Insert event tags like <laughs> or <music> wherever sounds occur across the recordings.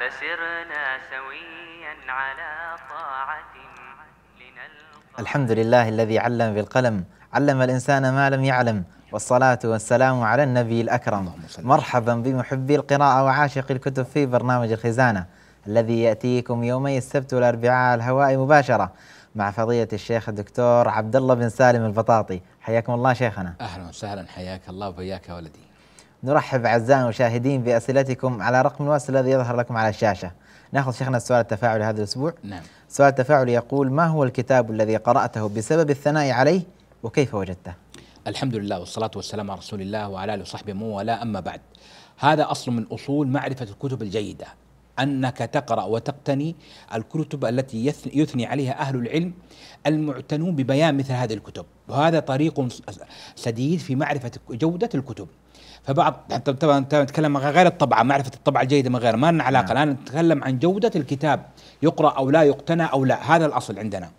فسرنا سويا على طاعة لنلقى الحمد لله الذي علم بالقلم علم الإنسان ما لم يعلم والصلاة والسلام على النبي الأكرم مرحبا بمحبي القراءة وعاشق الكتب في برنامج الخزانة الذي يأتيكم يومي السبت والأربعاء الهواء مباشرة مع فضيلة الشيخ الدكتور عبد الله بن سالم البطاطي حياكم الله شيخنا أهلا وسهلا حياك الله وبياك يا ولدي نرحب أعزائنا المشاهدين بأسئلتكم على رقم الواتس الذي يظهر لكم على الشاشة ناخذ شيخنا السؤال التفاعلي هذا الأسبوع نعم السؤال التفاعلي يقول ما هو الكتاب الذي قرأته بسبب الثناء عليه وكيف وجدته الحمد لله والصلاة والسلام على رسول الله وعلى آله وصحبه ومن والاه أما بعد هذا أصل من أصول معرفة الكتب الجيدة أنك تقرأ وتقتني الكتب التي يثني عليها أهل العلم المعتنون ببيان مثل هذه الكتب وهذا طريق سديد في معرفة جودة الكتب فبعض حتى طبعا نتكلم عن غير الطبعه معرفه الطبعه الجيده من غير ما لنا علاقه نعم. الان نتكلم عن جوده الكتاب يقرا او لا يقتنى او لا هذا الاصل عندنا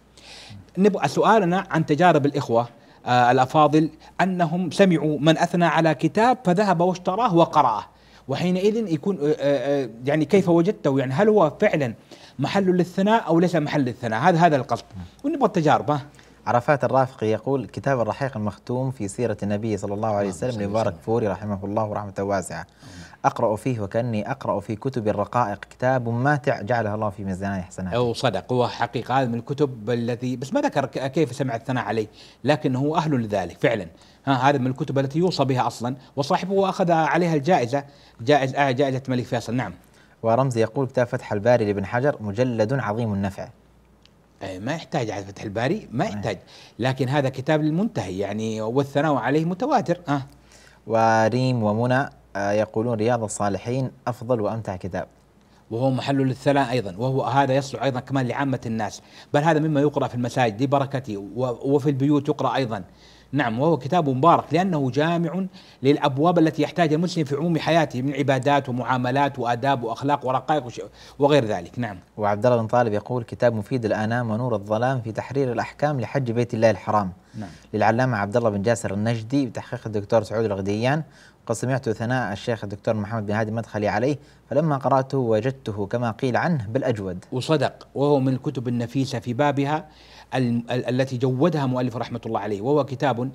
نبغى سؤالنا عن تجارب الاخوه آه الافاضل انهم سمعوا من اثنى على كتاب فذهب واشتراه وقراه وحينئذ يكون آه آه, آه، يعني كيف وجدته يعني هل هو فعلا محل للثناء او ليس محل للثناء هذا هذا القصد نعم. ونبغى التجارب عرفات الرافقي يقول كتاب الرحيق المختوم في سيرة النبي صلى الله عليه وسلم لمبارك فوري رحمه الله ورحمة واسعة أقرأ فيه وكأني أقرأ في كتب الرقائق كتاب ماتع جعله الله في ميزان حسناته أو صدق هو حقيقة هذا من الكتب التي بس ما ذكر كيف سمع الثناء عليه لكن هو أهل لذلك فعلا ها هذا من الكتب التي يوصى بها أصلا وصاحبه أخذ عليها الجائزة جائز آه، جائزة الملك فيصل نعم ورمزي يقول كتاب فتح الباري لابن حجر مجلد عظيم النفع آه، ما يحتاج على فتح الباري ما يحتاج لكن هذا كتاب للمنتهي يعني والثناء عليه متواتر اه وريم ومنى آه، يقولون رياض الصالحين افضل وامتع كتاب وهو محل للثناء ايضا وهو هذا يصلح ايضا كمان لعامه الناس بل هذا مما يقرا في المساجد لبركته وفي البيوت يقرا ايضا نعم وهو كتاب مبارك لأنه جامع للأبواب التي يحتاج المسلم في عموم حياته من عبادات ومعاملات وآداب وأخلاق ورقائق وغير ذلك نعم وعبد الله بن طالب يقول كتاب مفيد الآنام ونور الظلام في تحرير الأحكام لحج بيت الله الحرام نعم. للعلامة عبد الله بن جاسر النجدي بتحقيق الدكتور سعود الغديان قد سمعت ثناء الشيخ الدكتور محمد بن هادي مدخلي عليه فلما قرأته وجدته كما قيل عنه بالأجود وصدق وهو من الكتب النفيسة في بابها التي جودها مؤلف رحمة الله عليه وهو كتاب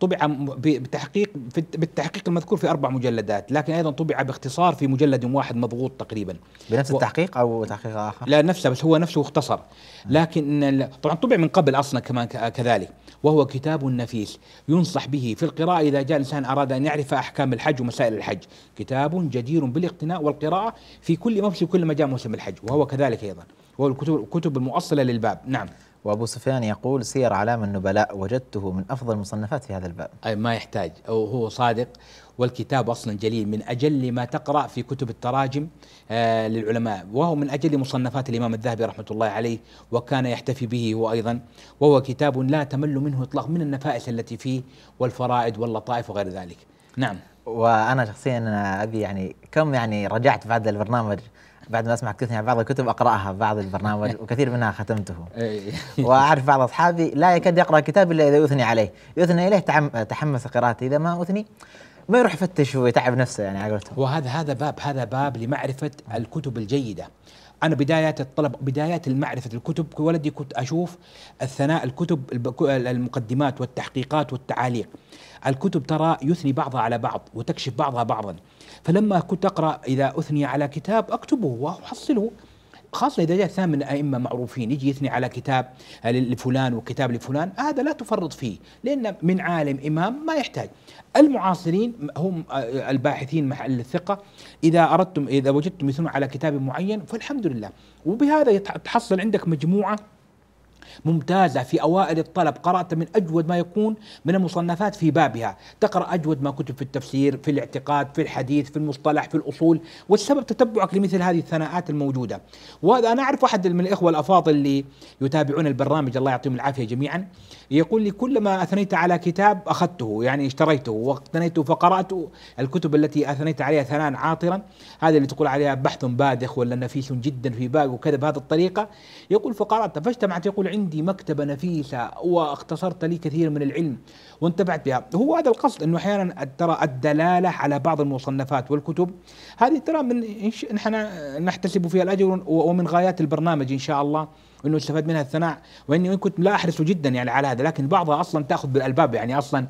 طبع بتحقيق بالتحقيق المذكور في اربع مجلدات لكن ايضا طبع باختصار في مجلد واحد مضغوط تقريبا بنفس و... التحقيق او تحقيق اخر لا نفسه بس هو نفسه اختصر آه. لكن طبعا طبع من قبل اصلا كمان كذلك وهو كتاب نفيس ينصح به في القراءة إذا جاء الإنسان أراد أن يعرف أحكام الحج ومسائل الحج كتاب جدير بالاقتناء والقراءة في كل موسم كل ما جاء موسم الحج وهو كذلك أيضا وهو الكتب المؤصلة للباب نعم وأبو سفيان يقول سير علام النبلاء وجدته من أفضل المصنفات في هذا الباب أي ما يحتاج أو هو صادق والكتاب أصلا جليل من أجل ما تقرأ في كتب التراجم آه للعلماء وهو من أجل مصنفات الإمام الذهبي رحمة الله عليه وكان يحتفي به هو أيضا وهو كتاب لا تمل منه إطلاق من النفائس التي فيه والفرائد واللطائف وغير ذلك نعم وأنا شخصيا أبي يعني كم يعني رجعت بعد البرنامج بعد ما اسمع كثير يعني بعض الكتب اقراها بعض البرنامج <laughs> وكثير منها ختمته واعرف بعض اصحابي لا يكاد يقرا كتاب الا اذا اثني عليه يثني اليه تحمس قراءته اذا ما اثني ما يروح يفتش ويتعب نفسه يعني على قولتهم وهذا هذا باب هذا باب لمعرفه الكتب الجيده انا بدايات الطلب بدايات المعرفه الكتب ولدي كنت اشوف الثناء الكتب المقدمات والتحقيقات والتعاليق الكتب ترى يثني بعضها على بعض وتكشف بعضها بعضا فلما كنت اقرا اذا اثني على كتاب اكتبه واحصله خاصة إذا جاء ثامن أئمة معروفين يجي يثني على كتاب لفلان وكتاب لفلان هذا لا تفرط فيه لأن من عالم إمام ما يحتاج المعاصرين هم آه، الباحثين محل الثقة إذا أردتم إذا وجدتم يثنون على كتاب معين فالحمد لله وبهذا تحصل عندك مجموعة ممتازة في أوائل الطلب قرأت من أجود ما يكون من المصنفات في بابها تقرأ أجود ما كتب في التفسير في الاعتقاد في الحديث في المصطلح في الأصول والسبب تتبعك لمثل هذه الثناءات الموجودة وهذا أنا أعرف واحد من الإخوة الأفاضل اللي يتابعون البرنامج الله يعطيهم العافية جميعا يقول لي كلما أثنيت على كتاب أخذته يعني اشتريته واقتنيته فقرأت الكتب التي أثنيت عليها ثناء عاطرا هذا اللي تقول عليها بحث بادخ ولا نفيس جدا في باق وكذا بهذه الطريقة يقول فقرأت فاجتمعت يقول عندي مكتبة نفيسة واختصرت لي كثير من العلم وانتفعت بها هو هذا القصد أنه أحيانا ترى الدلالة على بعض المصنفات والكتب هذه ترى من نحن نحتسب فيها الأجر ومن غايات البرنامج إن شاء الله انه استفاد منها الثناء واني كنت لا احرص جدا يعني على هذا لكن بعضها اصلا تاخذ بالالباب يعني اصلا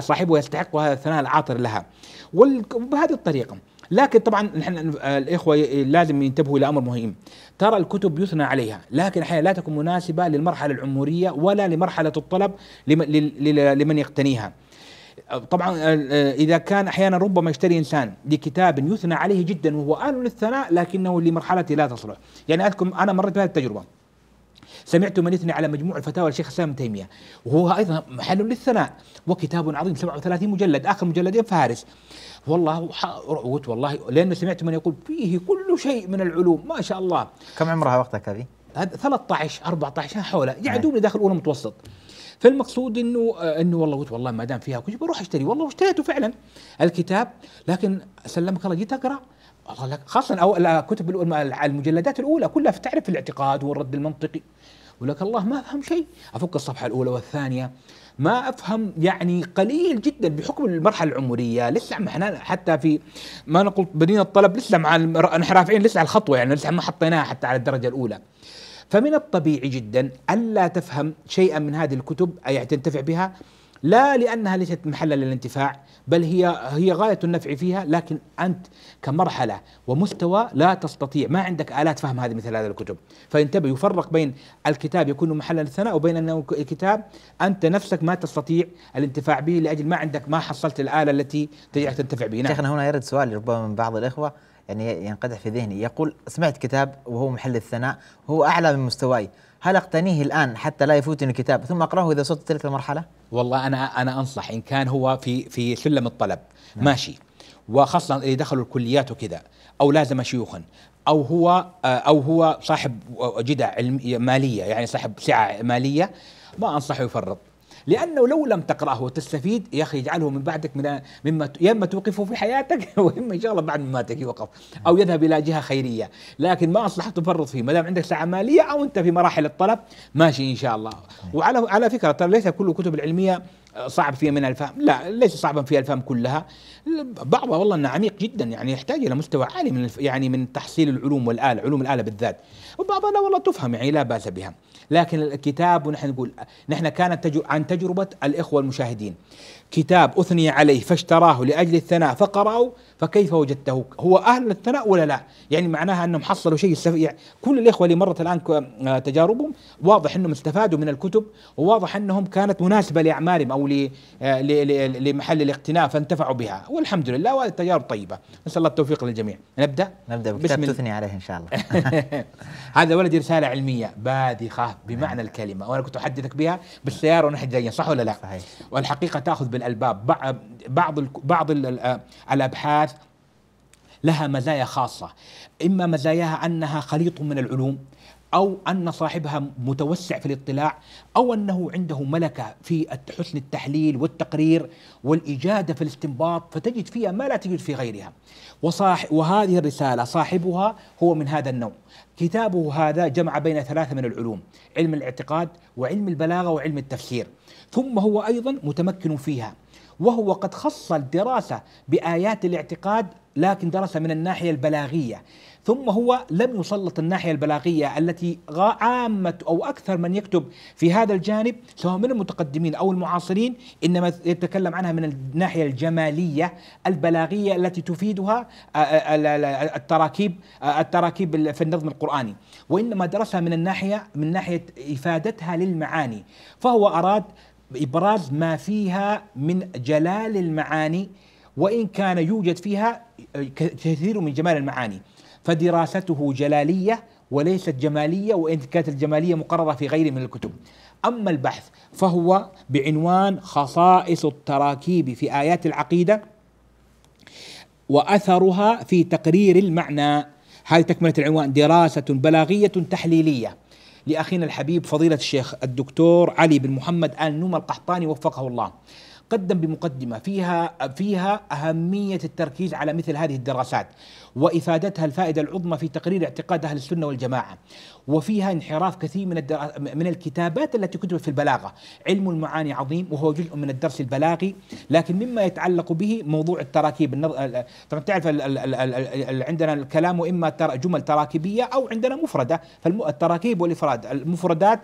صاحبه يستحق هذا الثناء العاطر لها وبهذه الطريقه لكن طبعا نحن آه، الاخوه آه، لازم ينتبهوا الى امر مهم ترى الكتب يثنى عليها لكن احيانا لا تكون مناسبه للمرحله العمريه ولا لمرحله الطلب لمن يقتنيها طبعا آه، اذا كان احيانا ربما يشتري انسان لكتاب يثنى عليه جدا وهو آل للثناء لكنه لمرحله لا تصلح يعني اذكر انا مريت بهذه التجربه سمعت من يثني على مجموع الفتاوى للشيخ الاسلام تيميه وهو ايضا محل للثناء وكتاب عظيم 37 مجلد اخر مجلدين فهارس والله قلت والله لانه سمعت من يقول فيه كل شيء من العلوم ما شاء الله كم عمرها وقتها كذي؟ 13 14 حوله إيه. يعني دوبني داخل اولى متوسط فالمقصود انه انه والله قلت والله ما دام فيها كل شيء بروح اشتري والله واشتريته فعلا الكتاب لكن سلمك الله جيت اقرا والله خاصه أو كتب المجلدات الاولى كلها تعرف الاعتقاد والرد المنطقي ولك الله ما أفهم شيء افك الصفحه الاولى والثانيه ما افهم يعني قليل جدا بحكم المرحله العمريه لسه نعم، احنا حتى في ما نقول بنينا الطلب لسه مع نعم، احنا رافعين لسه على نعم الخطوه يعني لسه ما حطيناها حتى على الدرجه الاولى فمن الطبيعي جدا الا تفهم شيئا من هذه الكتب اي تنتفع بها لا لانها ليست محلا للانتفاع بل هي هي غايه النفع فيها لكن انت كمرحله ومستوى لا تستطيع ما عندك الات فهم هذه مثل هذه الكتب فانتبه يفرق بين الكتاب يكون محلا للثناء وبين انه كتاب انت نفسك ما تستطيع الانتفاع به لاجل ما عندك ما حصلت الاله التي تجعلك تنتفع به نعم. شيخنا هنا يرد سؤال ربما من بعض الاخوه يعني ينقدح في ذهني يقول سمعت كتاب وهو محل الثناء هو اعلى من مستواي هل اقتنيه الان حتى لا يفوتني الكتاب ثم اقراه اذا وصلت تلك المرحله؟ والله انا انا انصح ان كان هو في في سلم الطلب نعم. ماشي وخاصه اللي دخلوا الكليات وكذا او لازم شيوخا او هو آه، او هو صاحب جدع ماليه يعني صاحب سعه ماليه ما انصحه يفرط لانه لو لم تقراه وتستفيد يا اخي اجعله من بعدك من مما يا اما توقفه في حياتك <laughs> واما ان شاء الله بعد ما يوقف او يذهب الى جهه خيريه لكن ما اصلح تفرط فيه ما دام عندك ساعه ماليه او انت في مراحل الطلب ماشي ان شاء الله وعلى على فكره ترى ليس كل الكتب العلميه صعب فيها من الفهم لا ليس صعبا فيها الفهم كلها بعضها والله انه عميق جدا يعني يحتاج الى مستوى عالي من يعني من تحصيل العلوم والاله علوم الاله بالذات وبعضها لا والله تفهم يعني لا باس بها لكن الكتاب ونحن نقول نحن كانت عن تجربة الإخوة المشاهدين كتاب أثني عليه فاشتراه لأجل الثناء فقرأه فكيف وجدته هو أهل الثناء ولا لا يعني معناها أنهم حصلوا شيء يعني كل الإخوة اللي مرت الآن آه، تجاربهم واضح أنهم استفادوا من الكتب وواضح أنهم كانت مناسبة لأعمالهم أو آه، لمحل الاقتناء فانتفعوا بها والحمد لله وهذه التجارب طيبة نسأل الله التوفيق للجميع نبدأ نبدأ بكتاب بسم... تثني عليه إن شاء الله <laughs> <laughs> هذا ولدي رسالة علمية باذخة بمعنى نعم. الكلمة وأنا كنت أحدثك بها بالسيارة ونحن جايين صح ولا لا صحيح والحقيقة تأخذ بال الالباب بعض بعض الابحاث لها مزايا خاصه اما مزاياها انها خليط من العلوم او ان صاحبها متوسع في الاطلاع او انه عنده ملكه في حسن التحليل والتقرير والاجاده في الاستنباط فتجد فيها ما لا تجد في غيرها وصاح وهذه الرساله صاحبها هو من هذا النوع كتابه هذا جمع بين ثلاثه من العلوم علم الاعتقاد وعلم البلاغه وعلم التفسير ثم هو ايضا متمكن فيها وهو قد خص الدراسه بايات الاعتقاد لكن درس من الناحيه البلاغيه ثم هو لم يسلط الناحيه البلاغيه التي عامه او اكثر من يكتب في هذا الجانب سواء من المتقدمين او المعاصرين انما يتكلم عنها من الناحيه الجماليه البلاغيه التي تفيدها التراكيب التراكيب في النظم القراني وانما درسها من الناحيه من ناحيه افادتها للمعاني فهو اراد ابراز ما فيها من جلال المعاني وان كان يوجد فيها آه، كثير من جمال المعاني فدراسته جلاليه وليست جماليه وان كانت الجماليه مقرره في غير من الكتب اما البحث فهو بعنوان خصائص التراكيب في ايات العقيده واثرها في تقرير المعنى هذه تكمله العنوان دراسه بلاغيه تحليليه لأخينا الحبيب فضيلة الشيخ الدكتور علي بن محمد آل نوم القحطاني وفقه الله قدم بمقدمة فيها فيها أهمية التركيز على مثل هذه الدراسات وافادتها الفائده العظمى في تقرير اعتقاد اهل السنه والجماعه وفيها انحراف كثير من من الكتابات التي كتبت في البلاغه علم المعاني عظيم وهو جزء من الدرس البلاغي لكن مما يتعلق به موضوع التراكيب طبعا تعرف عندنا الكلام اما جمل تراكيبيه او عندنا مفرده فالتراكيب والافراد المفردات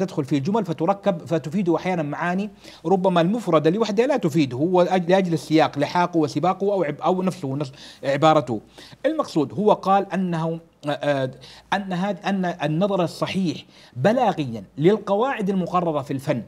تدخل في الجمل فتركب فتفيد احيانا معاني ربما المفرده لوحدها لا تفيده هو لاجل السياق لحاقه وسباقه او او نفسه عبارته المقصود هو قال أنهم ان هذا ان النظر الصحيح بلاغيا للقواعد المقرره في الفن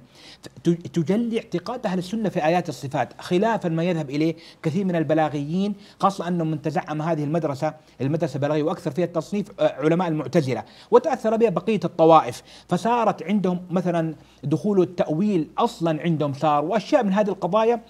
تجلي اعتقاد اهل السنه في ايات الصفات خلافا ما يذهب اليه كثير من البلاغيين خاصه انه من تزعم هذه المدرسه المدرسه البلاغيه واكثر فيها التصنيف علماء المعتزله وتاثر بها بقيه الطوائف فصارت عندهم مثلا دخول التاويل اصلا عندهم صار واشياء من هذه القضايا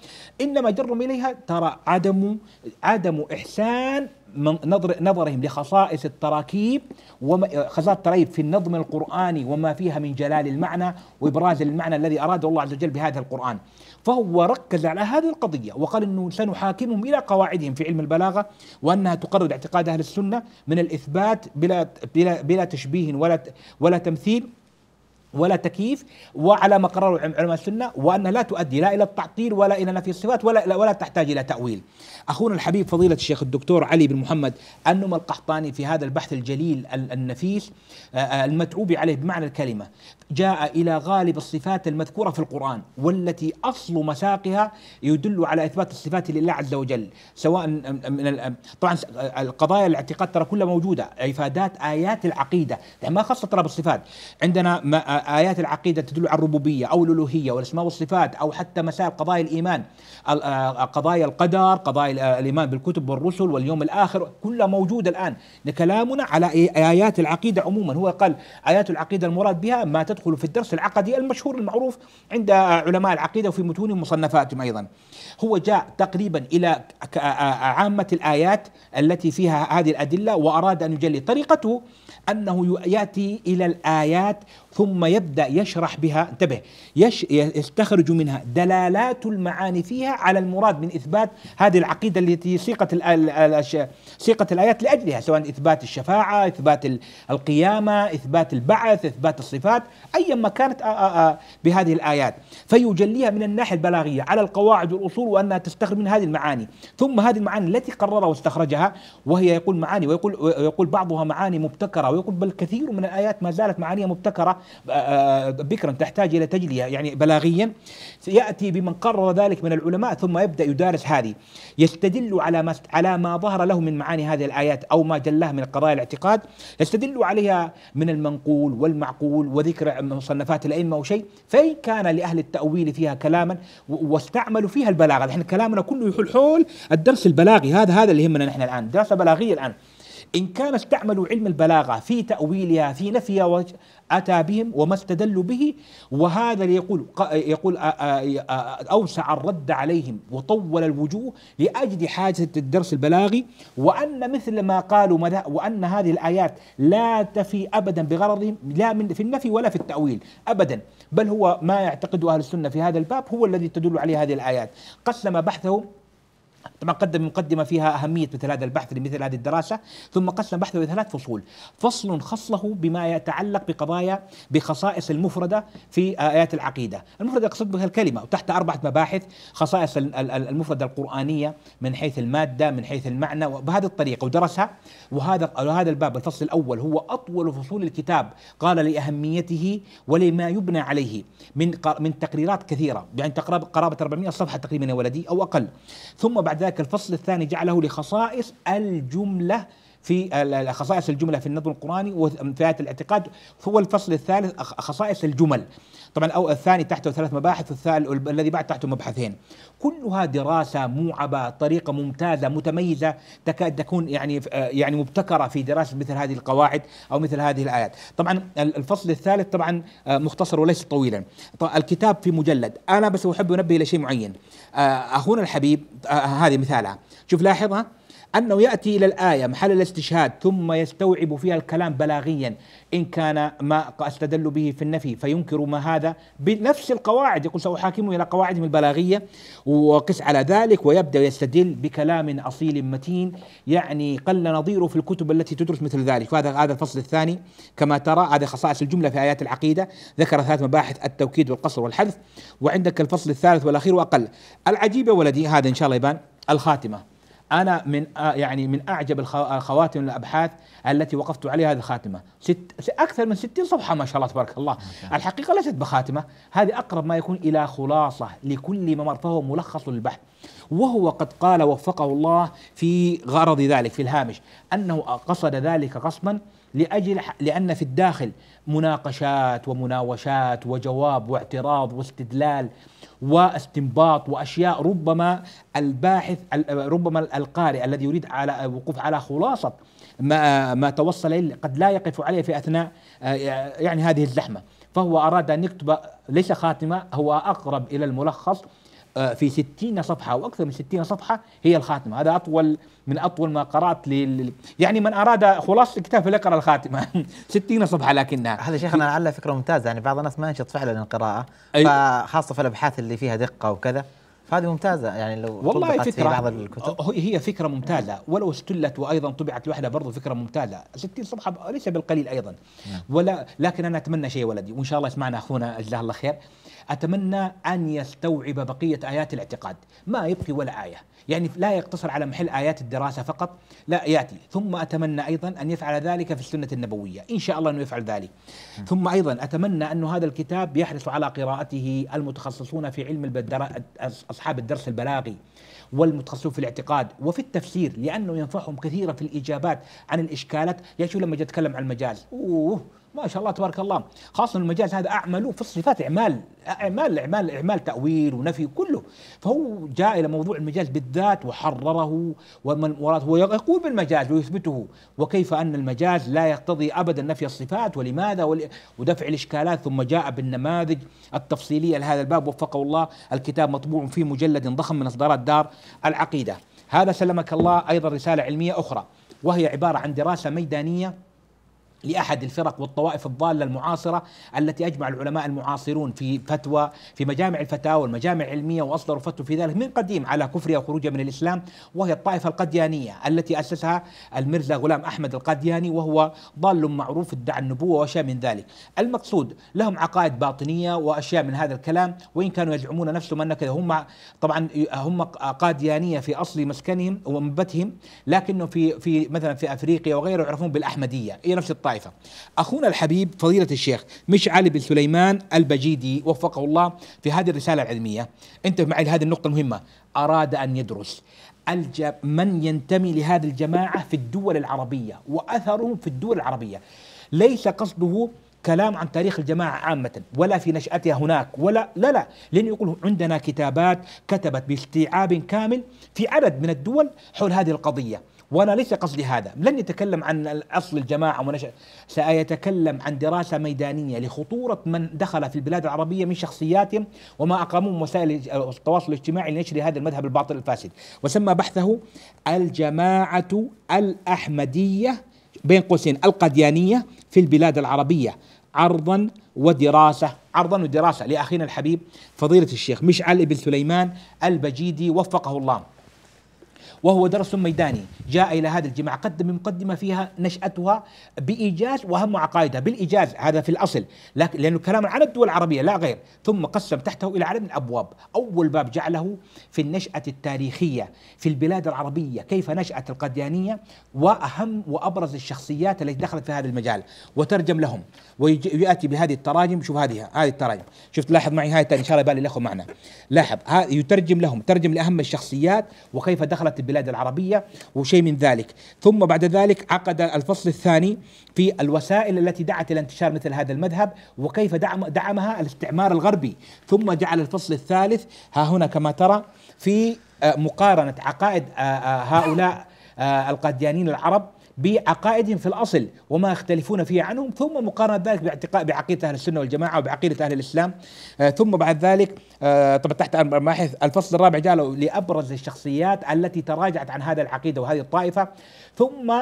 انما جرهم اليها ترى عدم عدم احسان نظر نظرهم لخصائص التراكيب وخصائص التراكيب في النظم القرآني وما فيها من جلال المعنى وإبراز المعنى الذي أراده الله عز وجل بهذا القرآن فهو ركز على هذه القضية وقال أنه سنحاكمهم إلى قواعدهم في علم البلاغة وأنها تقرر اعتقاد أهل السنة من الإثبات بلا, بلا, بلا تشبيه ولا, ولا تمثيل ولا تكييف وعلى ما قرره علماء السنه وانها لا تؤدي لا الى التعطيل ولا الى نفي الصفات ولا ولا تحتاج الى تاويل. اخونا الحبيب فضيله الشيخ الدكتور علي بن محمد أنما القحطاني في هذا البحث الجليل النفيس آه، آه، المتعوب عليه بمعنى الكلمه جاء الى غالب الصفات المذكوره في القران والتي اصل مساقها يدل على اثبات الصفات لله عز وجل سواء من طبعا القضايا الاعتقاد ترى كلها موجوده افادات ايات العقيده يعني ما خصت ترى بالصفات عندنا ايات العقيده تدل على الربوبيه او الالوهيه والاسماء والصفات او حتى مسائل قضايا الايمان آه، قضايا القدر قضايا آه، الايمان بالكتب والرسل واليوم الاخر كلها موجوده الان كلامنا على ايات العقيده عموما هو قال ايات العقيده المراد بها ما تدخل في الدرس العقدي المشهور المعروف عند علماء العقيدة وفي متونهم ومصنفاتهم أيضا هو جاء تقريبا إلى عامة الآيات التي فيها هذه الأدلة وأراد أن يجلي طريقته أنه يأتي إلى الآيات ثم يبدا يشرح بها انتبه يش يستخرج منها دلالات المعاني فيها على المراد من اثبات هذه العقيده التي سيقت سيقت الايات لاجلها سواء اثبات الشفاعه، اثبات القيامه، اثبات البعث، اثبات الصفات، ايا ما كانت بهذه الايات، فيجليها من الناحيه البلاغيه على القواعد والاصول وانها تستخرج من هذه المعاني، ثم هذه المعاني التي قررها واستخرجها وهي يقول معاني ويقول ويقول بعضها معاني مبتكره ويقول بل كثير من الايات ما زالت معانيها مبتكره آه، آه، آه، بكرا تحتاج إلى تجلية يعني بلاغيا يأتي بمن قرر ذلك من العلماء ثم يبدأ يدارس هذه يستدل على ما على ما ظهر له من معاني هذه الآيات أو ما جلاه من قضايا الاعتقاد يستدل عليها من المنقول والمعقول وذكر مصنفات الأئمة أو شيء فإن كان لأهل التأويل فيها كلاما واستعملوا فيها البلاغة الحين كلامنا كله يحول حول الدرس البلاغي هذا هذا اللي يهمنا نحن الآن دراسة بلاغية الآن إن كان استعملوا علم البلاغة في تأويلها في نفيها أتى بهم وما استدلوا به وهذا يقول يقول أوسع الرد عليهم وطول الوجوه لأجل حاجة الدرس البلاغي وأن مثل ما قالوا وأن هذه الآيات لا تفي أبدا بغرضهم لا من في النفي ولا في التأويل أبدا بل هو ما يعتقده أهل السنة في هذا الباب هو الذي تدل عليه هذه الآيات قسم بحثه طبعا قدم مقدمة فيها أهمية مثل هذا البحث لمثل هذه الدراسة ثم قسم بحثه إلى ثلاث فصول فصل خصه بما يتعلق بقضايا بخصائص المفردة في آيات العقيدة المفردة يقصد بها الكلمة وتحت أربعة مباحث خصائص المفردة القرآنية من حيث المادة من حيث المعنى وبهذه الطريقة ودرسها وهذا هذا الباب الفصل الأول هو أطول فصول الكتاب قال لأهميته ولما يبنى عليه من من تقريرات كثيرة يعني قرابة 400 صفحة تقريبا يا ولدي أو أقل ثم بعد بعد ذلك الفصل الثاني جعله لخصائص الجملة في خصائص الجمله في النظم القراني وفي ايه الاعتقاد هو الفصل الثالث خصائص الجمل طبعا او الثاني تحته ثلاث مباحث والثالث الذي بعد تحته مبحثين كلها دراسه موعبه طريقه ممتازه متميزه تكاد تكون يعني آه، يعني مبتكره في دراسه مثل هذه القواعد او مثل هذه الايات طبعا الفصل الثالث طبعا آه، مختصر وليس طويلا الكتاب في مجلد انا بس احب انبه الى شيء معين آه، اخونا الحبيب هذه مثالها شوف لاحظها أنه يأتي إلى الآية محل الاستشهاد ثم يستوعب فيها الكلام بلاغيا إن كان ما استدل به في النفي فينكر ما هذا بنفس القواعد يقول سأحاكمه إلى قواعدهم البلاغية وقس على ذلك ويبدأ يستدل بكلام أصيل متين يعني قل نظيره في الكتب التي تدرس مثل ذلك وهذا هذا الفصل الثاني كما ترى هذا خصائص الجملة في آيات العقيدة ذكر ثلاث مباحث التوكيد والقصر والحذف وعندك الفصل الثالث والأخير وأقل العجيب يا ولدي هذا إن شاء الله يبان الخاتمة انا من آه، يعني من اعجب الخواتم آه، الابحاث التي وقفت عليها هذه الخاتمه ست اكثر من 60 صفحه ما شاء الله تبارك الله الحقيقه ليست بخاتمه هذه اقرب ما يكون الى خلاصه لكل ممر فهو ملخص للبحث وهو قد قال وفقه الله في غرض ذلك في الهامش انه قصد ذلك قصدا لاجل لان في الداخل مناقشات ومناوشات وجواب واعتراض واستدلال واستنباط واشياء ربما الباحث آه، ربما القارئ الذي يريد على آه، وقوف على خلاصه ما آه، ما توصل اليه قد لا يقف عليه في اثناء يعني هذه الزحمه فهو اراد ان يكتب ليس خاتمه هو اقرب الى الملخص آه، في 60 صفحة أو أكثر من 60 صفحة هي الخاتمة هذا أطول من أطول ما قرأت لل... يعني من أراد خلاصة الكتاب فليقرأ الخاتمة 60 <laughs> صفحة لكنها هذا شيخنا لعله فكرة ممتازة يعني بعض الناس ما ينشط فعلا القراءة خاصة في الأبحاث اللي فيها دقة وكذا فهذه ممتازة يعني لو والله فكرة في بعض الكتب هي فكرة ممتازة ولو استلت وأيضا طبعت لوحدها برضو فكرة ممتازة 60 صفحة ليس بالقليل أيضا نعم. ولا لكن أنا أتمنى شيء ولدي وإن شاء الله يسمعنا أخونا جزاه الله خير أتمنى أن يستوعب بقية آيات الاعتقاد ما يبقي ولا آية يعني لا يقتصر على محل آيات الدراسة فقط لا يأتي ثم أتمنى أيضا أن يفعل ذلك في السنة النبوية إن شاء الله أنه يفعل ذلك ثم أيضا أتمنى أن هذا الكتاب يحرص على قراءته المتخصصون في علم البدر... أصحاب الدرس البلاغي والمتخصصون في الاعتقاد وفي التفسير لأنه ينفعهم كثيرا في الإجابات عن الإشكالات يا شو لما جاء أتكلم عن المجاز أوه ما شاء الله تبارك الله خاصة المجال هذا اعمله في الصفات إعمال إعمال إعمال إعمال تأويل ونفي كله فهو جاء إلى موضوع المجاز بالذات وحرره ومن ويقول بالمجاز ويثبته وكيف أن المجاز لا يقتضي أبدا نفي الصفات ولماذا ودفع الإشكالات ثم جاء بالنماذج التفصيلية لهذا الباب وفقه الله الكتاب مطبوع في مجلد ضخم من إصدارات دار العقيدة هذا سلمك الله أيضا رسالة علمية أخرى وهي عبارة عن دراسة ميدانية لأحد الفرق والطوائف الضالة المعاصرة التي أجمع العلماء المعاصرون في فتوى في مجامع الفتاوى والمجامع العلمية وأصدروا فتوى في ذلك من قديم على كفرها وخروجها من الإسلام وهي الطائفة القديانية التي أسسها المرزا غلام أحمد القدياني وهو ضال معروف ادعى النبوة وأشياء من ذلك المقصود لهم عقائد باطنية وأشياء من هذا الكلام وإن كانوا يزعمون نفسهم أن كذا هم طبعا هم قاديانية في أصل مسكنهم ومنبتهم لكنهم في في مثلا في أفريقيا وغيره يعرفون بالأحمدية هي نفس الطائفة الطائفة أخونا الحبيب فضيلة الشيخ مشعل بن سليمان البجيدي وفقه الله في هذه الرسالة العلمية انتبه معي هذه النقطة المهمة أراد أن يدرس من ينتمي لهذه الجماعة في الدول العربية وأثرهم في الدول العربية ليس قصده كلام عن تاريخ الجماعة عامة ولا في نشأتها هناك ولا لا لا لأنه يقول عندنا كتابات كتبت باستيعاب كامل في عدد من الدول حول هذه القضية وأنا ليس قصدي هذا لن يتكلم عن أصل الجماعة ونشأ سيتكلم عن دراسة ميدانية لخطورة من دخل في البلاد العربية من شخصياتهم وما أقاموه من وسائل التواصل الاجتماعي لنشر هذا المذهب الباطل الفاسد وسمى بحثه الجماعة الأحمدية بين قوسين القديانية في البلاد العربية عرضا ودراسة عرضا ودراسة لأخينا الحبيب فضيلة الشيخ مشعل بن سليمان البجيدي وفقه الله وهو درس ميداني جاء إلى هذه الجماعة قدم مقدمة فيها نشأتها بإيجاز وأهم عقائدها بالإيجاز هذا في الأصل لكن لأنه كلام عن الدول العربية لا غير ثم قسم تحته إلى عدد من الأبواب أول باب جعله في النشأة التاريخية في البلاد العربية كيف نشأت القديانية وأهم وأبرز الشخصيات التي دخلت في هذا المجال وترجم لهم ويأتي بهذه التراجم شوف هذه هذه التراجم شفت لاحظ معي هاي إن شاء الله يبالي الأخوة معنا لاحظ يترجم لهم ترجم لأهم الشخصيات وكيف دخلت البلاد البلاد العربية وشيء من ذلك ثم بعد ذلك عقد الفصل الثاني في الوسائل التي دعت إلى انتشار مثل هذا المذهب وكيف دعم دعمها الاستعمار الغربي ثم جعل الفصل الثالث ها هنا كما ترى في آه، مقارنة عقائد آه، آه، هؤلاء القديانين العرب بعقائدهم في الأصل وما يختلفون فيه عنهم ثم مقارنة ذلك باعتقاد بعقيدة أهل السنة والجماعة وبعقيدة أهل الإسلام آه ثم بعد ذلك آه طبعا تحت الفصل الرابع جاء لأبرز الشخصيات التي تراجعت عن هذا العقيدة وهذه الطائفة ثم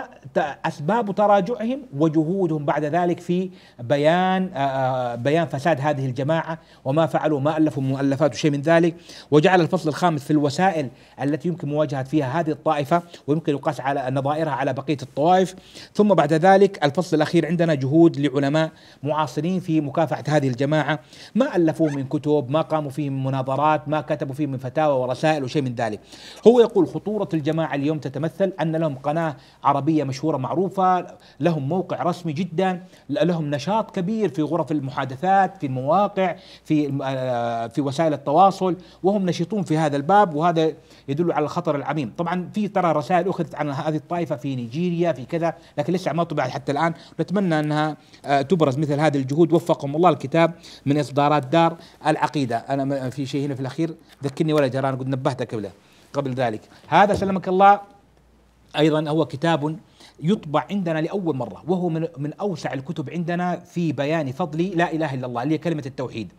أسباب تراجعهم وجهودهم بعد ذلك في بيان آه، آه، بيان فساد هذه الجماعة وما فعلوا ما ألفوا مؤلفات وشيء من ذلك وجعل الفصل الخامس في الوسائل التي يمكن مواجهة فيها هذه الطائفة ويمكن يقاس على نظائرها على بقية الطوائف ثم بعد ذلك الفصل الأخير عندنا جهود لعلماء معاصرين في مكافحة هذه الجماعة ما ألفوا من كتب ما قاموا فيه من مناظرات ما كتبوا فيه من فتاوى ورسائل وشيء من ذلك هو يقول خطورة الجماعة اليوم تتمثل أن لهم قناة عربية مشهورة معروفة لهم موقع رسمي جدا لهم نشاط كبير في غرف المحادثات في المواقع في آه، في وسائل التواصل وهم نشيطون في هذا الباب وهذا يدل على الخطر العميم طبعا في ترى رسائل أخذت عن هذه الطائفة في نيجيريا في كذا لكن لسه ما طبعت حتى الآن نتمنى أنها آه، تبرز مثل هذه الجهود وفقهم الله الكتاب من إصدارات دار العقيدة أنا في شيء هنا في الأخير ذكرني ولا جرى أنا قد نبهتك قبله قبل ذلك هذا سلمك الله ايضا هو كتاب يطبع عندنا لاول مره وهو من, من اوسع الكتب عندنا في بيان فضل لا اله الا الله اللي هي كلمه التوحيد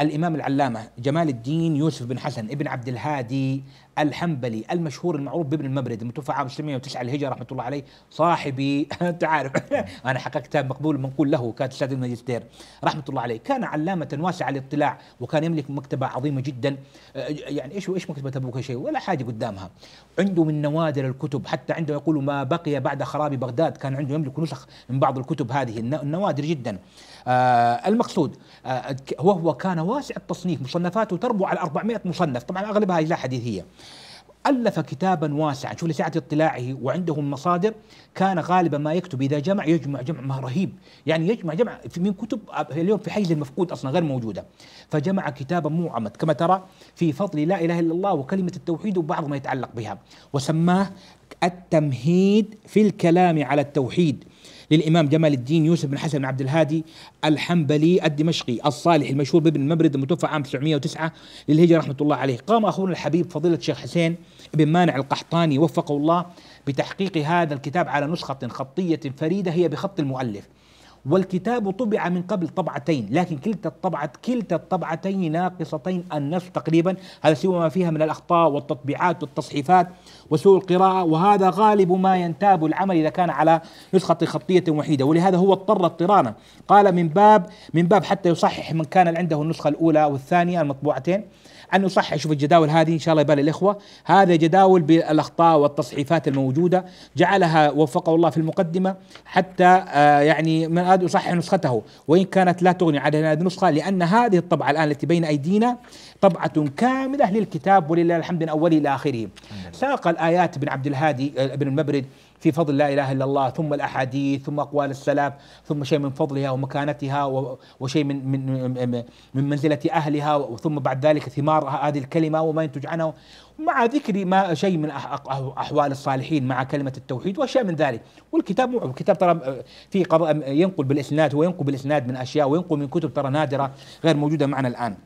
الإمام العلامة جمال الدين يوسف بن حسن ابن عبد الهادي الحنبلي المشهور المعروف بابن المبرد المتوفى عام 609 الهجرة رحمة الله عليه صاحبي <laughs> أنت عارف <laughs> أنا حقق كتاب مقبول منقول له كان أستاذ الماجستير رحمة الله عليه كان علامة واسع الاطلاع وكان يملك مكتبة عظيمة جدا أه، يعني إيش وإيش مكتبة أبوك شيء ولا حاجة قدامها عنده من نوادر الكتب حتى عنده يقول ما بقي بعد خراب بغداد كان عنده يملك نسخ من بعض الكتب هذه النوادر جدا آه، المقصود وهو آه، كان واسع التصنيف مصنفاته تربو على 400 مصنف طبعا أغلبها أجزاء حديثية ألف كتابا واسعا شوف لسعة اطلاعه وعنده مصادر كان غالبا ما يكتب إذا جمع يجمع جمع ما رهيب يعني يجمع جمع من كتب آه، اليوم في حيز المفقود أصلا غير موجودة فجمع كتابا موعمد كما ترى في فضل لا إله إلا الله وكلمة التوحيد وبعض ما يتعلق بها وسماه التمهيد في الكلام على التوحيد للامام جمال الدين يوسف بن حسن بن عبد الهادي الحنبلي الدمشقي الصالح المشهور بابن المبرد المتوفى عام 909 للهجره رحمه الله عليه، قام اخونا الحبيب فضيله الشيخ حسين بن مانع القحطاني وفقه الله بتحقيق هذا الكتاب على نسخه خطيه فريده هي بخط المؤلف والكتاب طبع من قبل طبعتين لكن كلتا الطبعت كلتا الطبعتين ناقصتين النص تقريبا هذا سوى ما فيها من الأخطاء والتطبيعات والتصحيفات وسوء القراءة وهذا غالب ما ينتاب العمل إذا كان على نسخة خطية وحيدة ولهذا هو اضطر اضطرانا قال من باب من باب حتى يصحح من كان عنده النسخة الأولى والثانية المطبوعتين ان نصحح شوف الجداول هذه ان شاء الله يبالي الاخوه هذا جداول بالاخطاء والتصحيفات الموجوده جعلها وفقه الله في المقدمه حتى آه، يعني من اراد يصحح نسخته وان كانت لا تغني عن هذه النسخه لان هذه الطبعه الان التي بين ايدينا طبعه كامله للكتاب ولله الحمد من اوله الى اخره ساق الايات ابن عبد الهادي آه، ابن المبرد في فضل لا اله الا الله ثم الاحاديث ثم اقوال السلف ثم شيء من فضلها ومكانتها وشيء من من من منزله اهلها ثم بعد ذلك ثمار هذه الكلمه وما ينتج عنها مع ذكر ما شيء من احوال الصالحين مع كلمه التوحيد واشياء من ذلك والكتاب الكتاب ترى في ينقل بالاسناد وينقل بالاسناد من اشياء وينقل من كتب ترى نادره غير موجوده معنا الان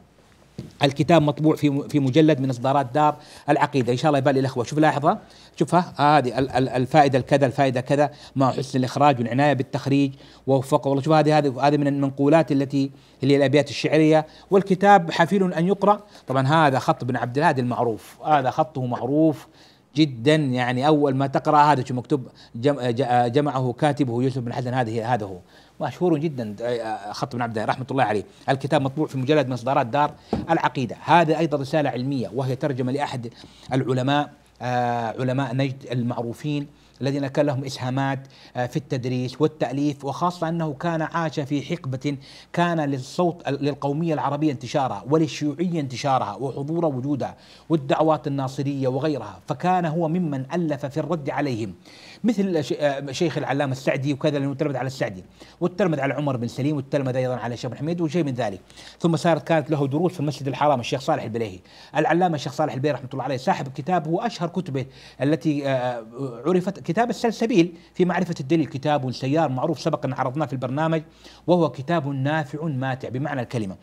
الكتاب مطبوع في في مجلد من اصدارات دار العقيده ان شاء الله يبان الاخوه شوف لاحظه شوفها هذه الفائده الكذا الفائده كذا مع حسن الاخراج والعنايه بالتخريج ووفقه والله شوف هذه هذه هذه من المنقولات التي اللي هي الابيات الشعريه والكتاب حفيل ان يقرا طبعا هذا خط بن عبد الهادي المعروف هذا خطه معروف جدا يعني اول ما تقرا هذا شو مكتوب جمعه كاتبه يوسف بن حسن هذه هذا هو مشهور جدا خط بن عبد رحمه الله عليه الكتاب مطبوع في مجلد من اصدارات دار العقيده هذا ايضا رساله علميه وهي ترجمه لاحد العلماء علماء نجد المعروفين الذين كان لهم اسهامات في التدريس والتاليف وخاصه انه كان عاش في حقبه كان للصوت للقوميه العربيه انتشارها وللشيوعيه انتشارها وحضور وجودها والدعوات الناصريه وغيرها فكان هو ممن الف في الرد عليهم مثل آه، شيخ العلامه السعدي وكذا لانه تلمذ على السعدي وتلمذ على عمر بن سليم وتلمذ ايضا على شيخ حميد وشيء من ذلك ثم صارت كانت له دروس في المسجد الحرام الشيخ صالح البليهي العلامه الشيخ صالح البليهي رحمه الله عليه صاحب كتاب هو اشهر كتبه التي آه، آه، عرفت كتاب السلسبيل في معرفه الدليل كتاب سيار معروف سبق ان عرضناه في البرنامج وهو كتاب نافع ماتع بمعنى الكلمه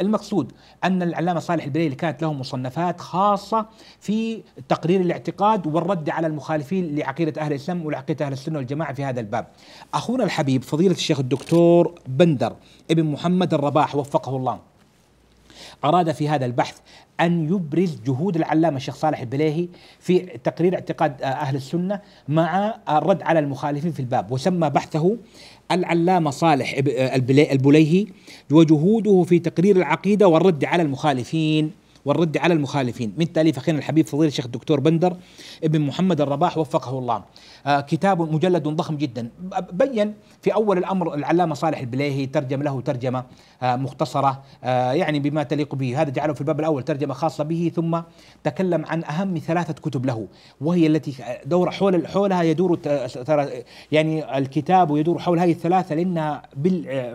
المقصود أن العلامة صالح البليلي كانت له مصنفات خاصة في تقرير الاعتقاد والرد على المخالفين لعقيدة أهل الإسلام ولعقيدة أهل السنة والجماعة في هذا الباب أخونا الحبيب فضيلة الشيخ الدكتور بندر ابن محمد الرباح وفقه الله أراد في هذا البحث أن يبرز جهود العلامة الشيخ صالح البليهي في تقرير اعتقاد آه، أهل السنة مع الرد على المخالفين في الباب وسمى بحثه العلامة صالح آه، البليهي وجهوده في تقرير العقيدة والرد على المخالفين والرد على المخالفين من تاليف أخينا الحبيب فضيل الشيخ الدكتور بندر ابن محمد الرباح وفقه الله آه كتاب مجلد ضخم جدا بين في أول الأمر العلامة صالح البليهي ترجم له ترجمة آه مختصرة آه يعني بما تليق به هذا جعله في الباب الأول ترجمة خاصة به ثم تكلم عن أهم ثلاثة كتب له وهي التي دور حول حولها يدور يعني الكتاب يدور حول هذه الثلاثة لأنها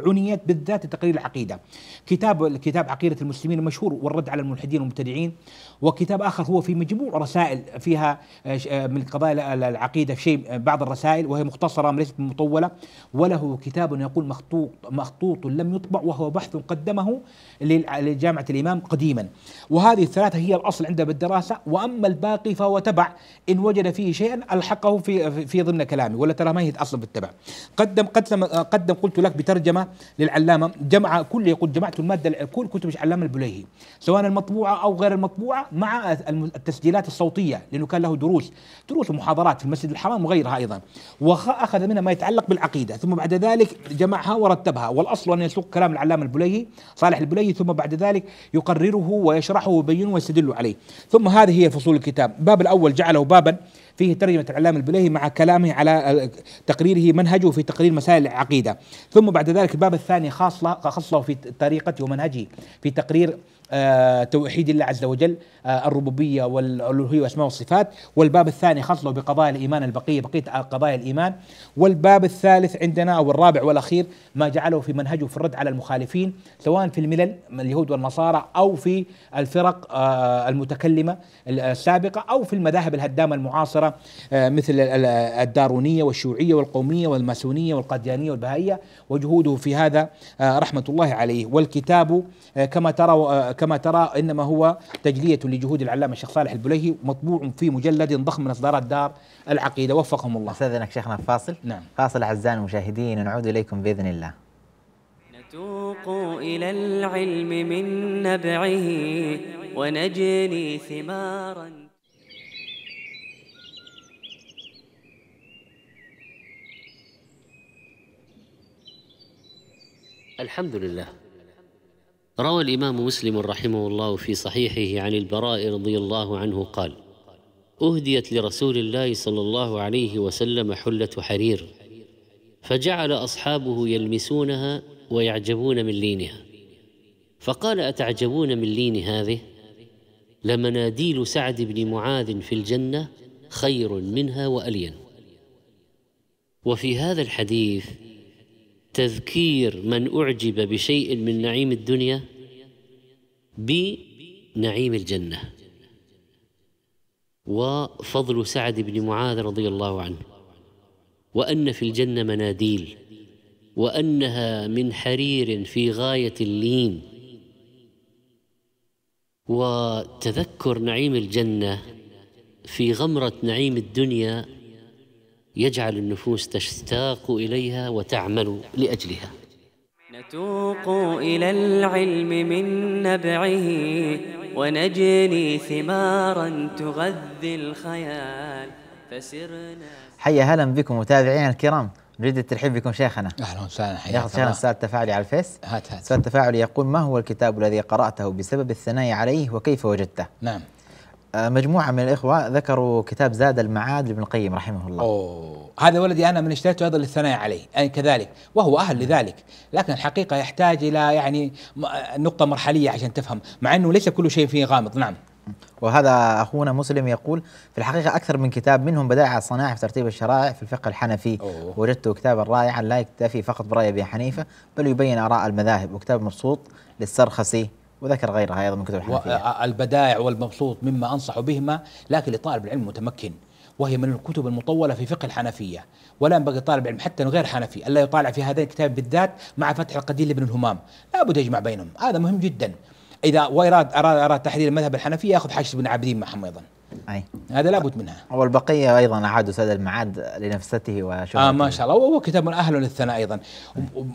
عنيت بالذات تقرير العقيدة كتاب كتاب عقيدة المسلمين المشهور والرد على الملحدين المبتدئين ومبتدعين وكتاب آخر هو في مجموع رسائل فيها آه، آه، من قضايا العقيدة شيء آه، بعض الرسائل وهي مختصرة ليست مطولة وله كتاب يقول مخطوط مخطوط لم يطبع وهو بحث قدمه لجامعة الإمام قديما وهذه الثلاثة هي الأصل عندنا بالدراسة وأما الباقي فهو تبع إن وجد فيه شيئا ألحقه في في ضمن كلامي ولا ترى ما هي أصلا بالتبع قدم قدم قدم قلت لك بترجمة للعلامة جمع كل يقول جمعت المادة كل كتب العلامة البليهي سواء المطبوعة أو غير المطبوعة مع التسجيلات الصوتيه لانه كان له دروس دروس ومحاضرات في المسجد الحرام وغيرها ايضا واخذ منها ما يتعلق بالعقيده ثم بعد ذلك جمعها ورتبها والاصل ان يسوق كلام العلامه البليهي صالح البليهي ثم بعد ذلك يقرره ويشرحه ويبينه ويستدل عليه ثم هذه هي فصول الكتاب باب الاول جعله بابا فيه ترجمة العلامة البليهي مع كلامه على آه، تقريره منهجه في تقرير مسائل العقيدة ثم بعد ذلك الباب الثاني خاصة له في طريقته ومنهجه في تقرير آه، توحيد الله عز وجل آه، الربوبيه والالوهيه وأسماء والصفات، والباب الثاني خصله بقضايا الايمان البقيه بقيه قضايا الايمان، والباب الثالث عندنا او الرابع والاخير ما جعله في منهجه في الرد على المخالفين سواء في الملل اليهود والنصارى او في الفرق آه، المتكلمه السابقه او في المذاهب الهدامه المعاصره مثل الدارونيه والشيوعيه والقوميه والماسونيه والقديانيه والبهائيه وجهوده في هذا رحمه الله عليه، والكتاب كما ترى كما ترى إنما هو تجلية لجهود العلامة الشيخ صالح البليهي مطبوع في مجلد ضخم من إصدارات دار العقيدة وفقهم الله أستاذنك شيخنا فاصل نعم فاصل أعزائنا المشاهدين نعود إليكم بإذن الله نتوق إلى العلم من نبعه ونجني ثماراً الحمد لله روى الامام مسلم رحمه الله في صحيحه عن البراء رضي الله عنه قال اهديت لرسول الله صلى الله عليه وسلم حله حرير فجعل اصحابه يلمسونها ويعجبون من لينها فقال اتعجبون من لين هذه لمناديل سعد بن معاذ في الجنه خير منها والين وفي هذا الحديث تذكير من اعجب بشيء من نعيم الدنيا بنعيم الجنه وفضل سعد بن معاذ رضي الله عنه وان في الجنه مناديل وانها من حرير في غايه اللين وتذكر نعيم الجنه في غمره نعيم الدنيا يجعل النفوس تشتاق إليها وتعمل لأجلها نتوق إلى العلم من نبعه ونجني ثمارا تغذي الخيال فسرنا حيا هلا بكم متابعينا الكرام نريد الترحيب بكم شيخنا اهلا وسهلا حياك ياخذ شيخنا السؤال التفاعلي على الفيس هات هات السؤال التفاعلي يقول ما هو الكتاب الذي قراته بسبب الثناء عليه وكيف وجدته؟ نعم آه، مجموعة من الإخوة ذكروا كتاب زاد المعاد لابن القيم رحمه الله أوه. هذا ولدي أنا من اشتريته هذا للثناء عليه يعني كذلك وهو أهل نعم. لذلك لكن الحقيقة يحتاج إلى يعني نقطة مرحلية عشان تفهم مع أنه ليس كل شيء فيه غامض نعم وهذا أخونا مسلم يقول في الحقيقة أكثر من كتاب منهم بدائع الصناعة في ترتيب الشرائع في الفقه الحنفي أوه. وجدته كتابا رائعا لا يكتفي فقط برأي أبي حنيفة بل يبين آراء المذاهب وكتاب مبسوط للسرخسي وذكر غيرها ايضا من كتب الحنفيه آه، البدائع والمبسوط مما انصح بهما لكن لطالب العلم متمكن وهي من الكتب المطولة في فقه الحنفية ولا ينبغي طالب علم حتى غير حنفي ألا يطالع في هذين الكتاب بالذات مع فتح القدير لابن الهمام لا بد يجمع بينهم هذا مهم جدا إذا وإراد أراد, أراد تحرير المذهب الحنفي يأخذ حاشد بن عابدين معهم أيضا اي هذا لابد منها والبقيه ايضا اعادوا سد المعاد لنفسته وشو اه ما شاء الله وهو كتاب اهل للثناء ايضا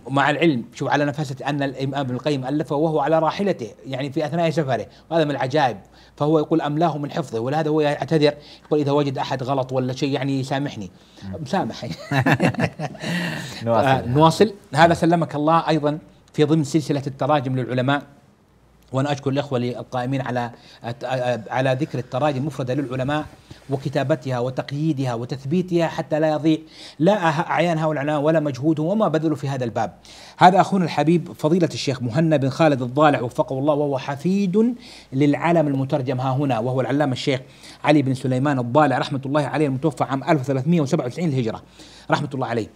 ومع العلم شوف على نفسه ان الامام ابن القيم الفه وهو على راحلته يعني في اثناء سفره وهذا من العجائب فهو يقول املاه من حفظه ولهذا هو يعتذر يقول اذا وجد احد غلط ولا شيء يعني يسامحني مسامح <laughs> آه، نواصل نواصل هذا سلمك الله ايضا في ضمن سلسله التراجم للعلماء وأنا أشكر الأخوة القائمين على على ذكر التراجم المفردة للعلماء وكتابتها وتقييدها وتثبيتها حتى لا يضيع لا أه- أعيان هؤلاء العلماء ولا مجهودهم وما بذلوا في هذا الباب هذا أخونا الحبيب فضيلة الشيخ مهنا بن خالد الضالع وفقه الله وهو حفيد للعلم المترجم ها هنا وهو العلامة الشيخ علي بن سليمان الضالع رحمة الله عليه المتوفى عام 1397 الهجرة رحمة الله عليه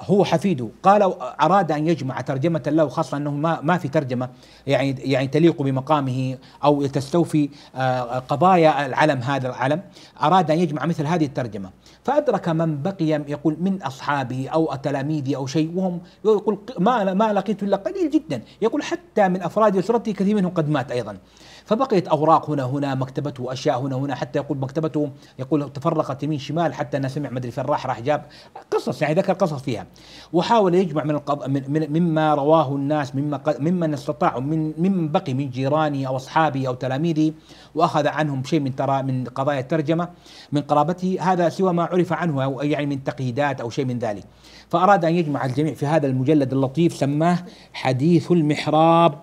هو حفيده قال اراد ان يجمع ترجمه له خاصه انه ما ما في ترجمه يعني يعني تليق بمقامه او تستوفي آه، قضايا العلم هذا العلم اراد ان يجمع مثل هذه الترجمه فادرك من بقي يقول من اصحابي او تلاميذي او شيء وهم يقول ما ما لقيت الا قليل جدا يقول حتى من افراد اسرتي كثير منهم قد مات ايضا فبقيت أوراق هنا هنا مكتبته أشياء هنا هنا حتى يقول مكتبته يقول تفرقت يمين شمال حتى أنا سمع مدري فين راح راح جاب قصص يعني ذكر قصص فيها وحاول يجمع من, القض... من مما رواه الناس مما قد... ممن استطاعوا من ممن بقي من جيراني أو أصحابي أو تلاميذي وأخذ عنهم شيء من ترى من قضايا الترجمة من قرابته هذا سوى ما عرف عنه أو يعني من تقييدات أو شيء من ذلك فأراد أن يجمع الجميع في هذا المجلد اللطيف سماه حديث المحراب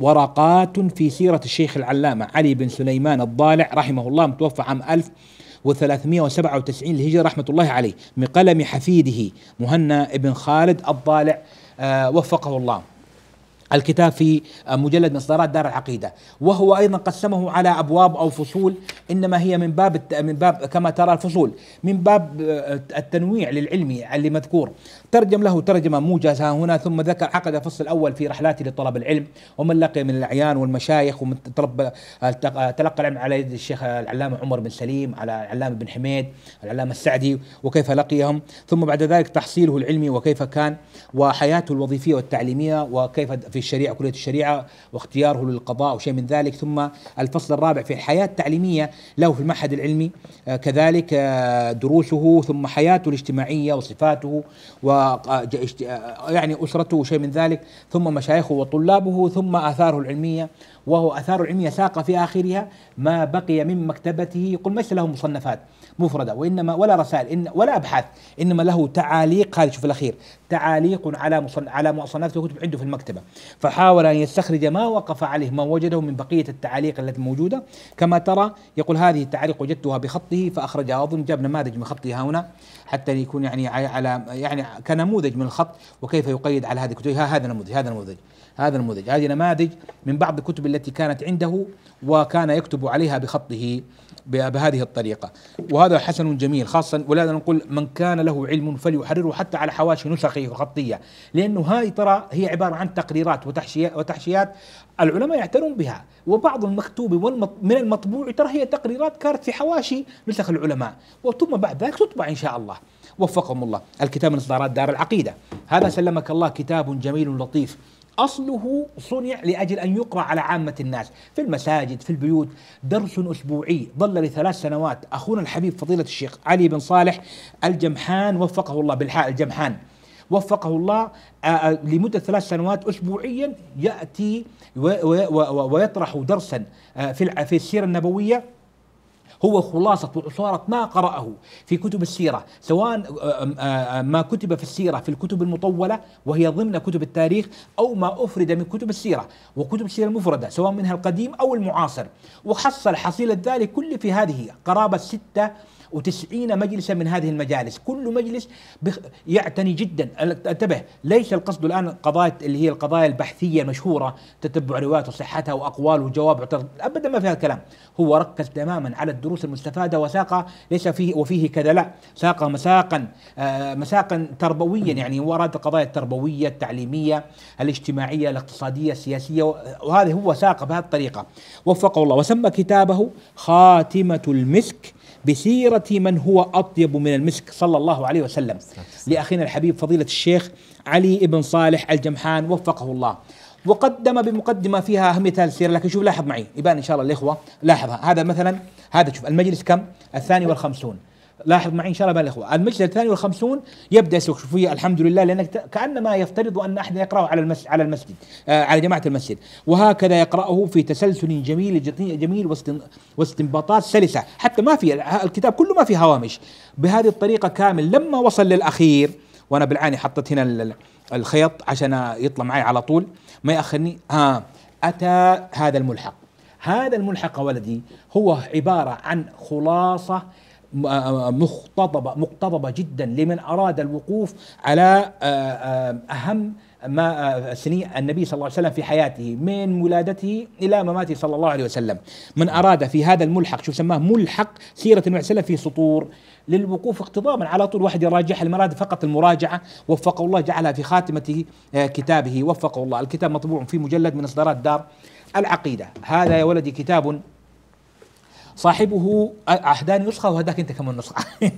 ورقات في سيرة الشيخ العلامة علي بن سليمان الضالع رحمه الله متوفى عام 1397 للهجرة رحمة الله عليه من قلم حفيده مهنا بن خالد الضالع آه، وفقه الله الكتاب في مجلد مصدرات دار العقيدة وهو أيضا قسمه على أبواب أو فصول إنما هي من باب من باب كما ترى الفصول من باب آه، التنويع للعلمي اللي مذكور ترجم له ترجمة موجزة هنا ثم ذكر عقد الفصل الأول في رحلاته لطلب العلم ومن لقي من الأعيان والمشايخ ومن آه، آه، تلقى العلم على يد الشيخ العلامة عمر بن سليم على العلامة بن حميد العلامة السعدي وكيف لقيهم ثم بعد ذلك تحصيله العلمي وكيف كان وحياته الوظيفية والتعليمية وكيف في الشريعة كلية الشريعة واختياره للقضاء وشيء من ذلك ثم الفصل الرابع في الحياة التعليمية له في المعهد العلمي آه، كذلك آه، دروسه ثم حياته الاجتماعية وصفاته و آه، يعني أسرته وشيء من ذلك ثم مشايخه وطلابه ثم آثاره العلمية وهو آثاره العلمية ساق في آخرها ما بقي من مكتبته يقول ليس له مصنفات مفردة وإنما ولا رسائل إن ولا أبحاث إنما له تعاليق هذه شوف الأخير تعاليق على مصن على مصنفات الكتب عنده في المكتبة فحاول أن يستخرج ما وقف عليه ما وجده من بقية التعاليق التي موجودة كما ترى يقول هذه التعاليق وجدتها بخطه فأخرجها أظن جاب نماذج من خطه هنا حتى يكون يعني على يعني كنموذج من الخط وكيف يقيد على هذه الكتب هذا نموذج هذا نموذج هذا النموذج هذه نماذج من بعض الكتب التي كانت عنده وكان يكتب عليها بخطه بهذه الطريقة وهذا حسن جميل خاصة ولهذا نقول من كان له علم فليحرره حتى على حواشي نسخه الخطية لأنه هذه ترى هي عبارة عن تقريرات وتحشيات العلماء يعتنون بها وبعض المكتوب من المطبوع ترى هي تقريرات كانت في حواشي نسخ العلماء وثم بعد ذلك تطبع إن شاء الله وفقهم الله الكتاب من إصدارات دار العقيدة هذا سلمك الله كتاب جميل لطيف أصله صنع لأجل أن يقرأ على عامة الناس في المساجد في البيوت درس أسبوعي ظل لثلاث سنوات أخونا الحبيب فضيلة الشيخ علي بن صالح الجمحان وفقه الله بالحاء الجمحان وفقه الله لمدة ثلاث سنوات أسبوعيا يأتي ويطرح درسا في السيرة النبوية هو خلاصة وإثارة ما قرأه في كتب السيرة سواء ما كتب في السيرة في الكتب المطولة وهي ضمن كتب التاريخ أو ما أفرد من كتب السيرة وكتب السيرة المفردة سواء منها القديم أو المعاصر وحصل حصيلة ذلك كل في هذه قرابة ستة وتسعين مجلسا من هذه المجالس كل مجلس يعتني جدا انتبه ليس القصد الآن قضايا اللي هي القضايا البحثية المشهورة تتبع روايات وصحتها وأقوال وجواب أبدا ما فيها الكلام هو ركز تماما على الدروس المستفادة وساق ليس فيه وفيه كذا لا ساق مساقا آه، مساقا تربويا يعني هو أراد القضايا التربوية التعليمية الاجتماعية الاقتصادية السياسية وهذا هو ساق بهذه الطريقة وفقه الله وسمى كتابه خاتمة المسك بسيرة من هو أطيب من المسك صلى الله عليه وسلم لأخينا الحبيب فضيلة الشيخ علي بن صالح الجمحان وفقه الله وقدم بمقدمة فيها أهمية هذه السيرة لكن شوف لاحظ معي يبان إن شاء الله الإخوة لاحظها هذا مثلا هذا شوف المجلس كم الثاني والخمسون لاحظ معي ان شاء الله بالاخوه المجلس الثاني والخمسون يبدا سوق فيه الحمد لله لانك كانما يفترض ان احد يقراه على المسجد على المسجد آه على جماعه المسجد وهكذا يقراه في تسلسل جميل جميل واستنباطات سلسه حتى ما في الكتاب كله ما في هوامش بهذه الطريقه كامل لما وصل للاخير وانا بالعاني حطيت هنا الخيط عشان يطلع معي على طول ما ياخرني ها آه اتى هذا الملحق هذا الملحق ولدي هو عباره عن خلاصه مقتضبة آه، آه، مقتضبة جدا لمن أراد الوقوف على آه، أهم ما سني النبي صلى الله عليه وسلم في حياته من ولادته الى مماته صلى الله عليه وسلم من اراد في هذا الملحق شو سماه ملحق سيره النبي صلى الله عليه وسلم في سطور للوقوف اقتضابا على طول واحد يراجع المراد فقط المراجعه وفقه الله جعلها في خاتمه كتابه وفقه الله الكتاب مطبوع في مجلد من اصدارات دار العقيده هذا يا ولدي كتاب صاحبه عهدان نسخة وهداك أنت كمان نسخة <laughs>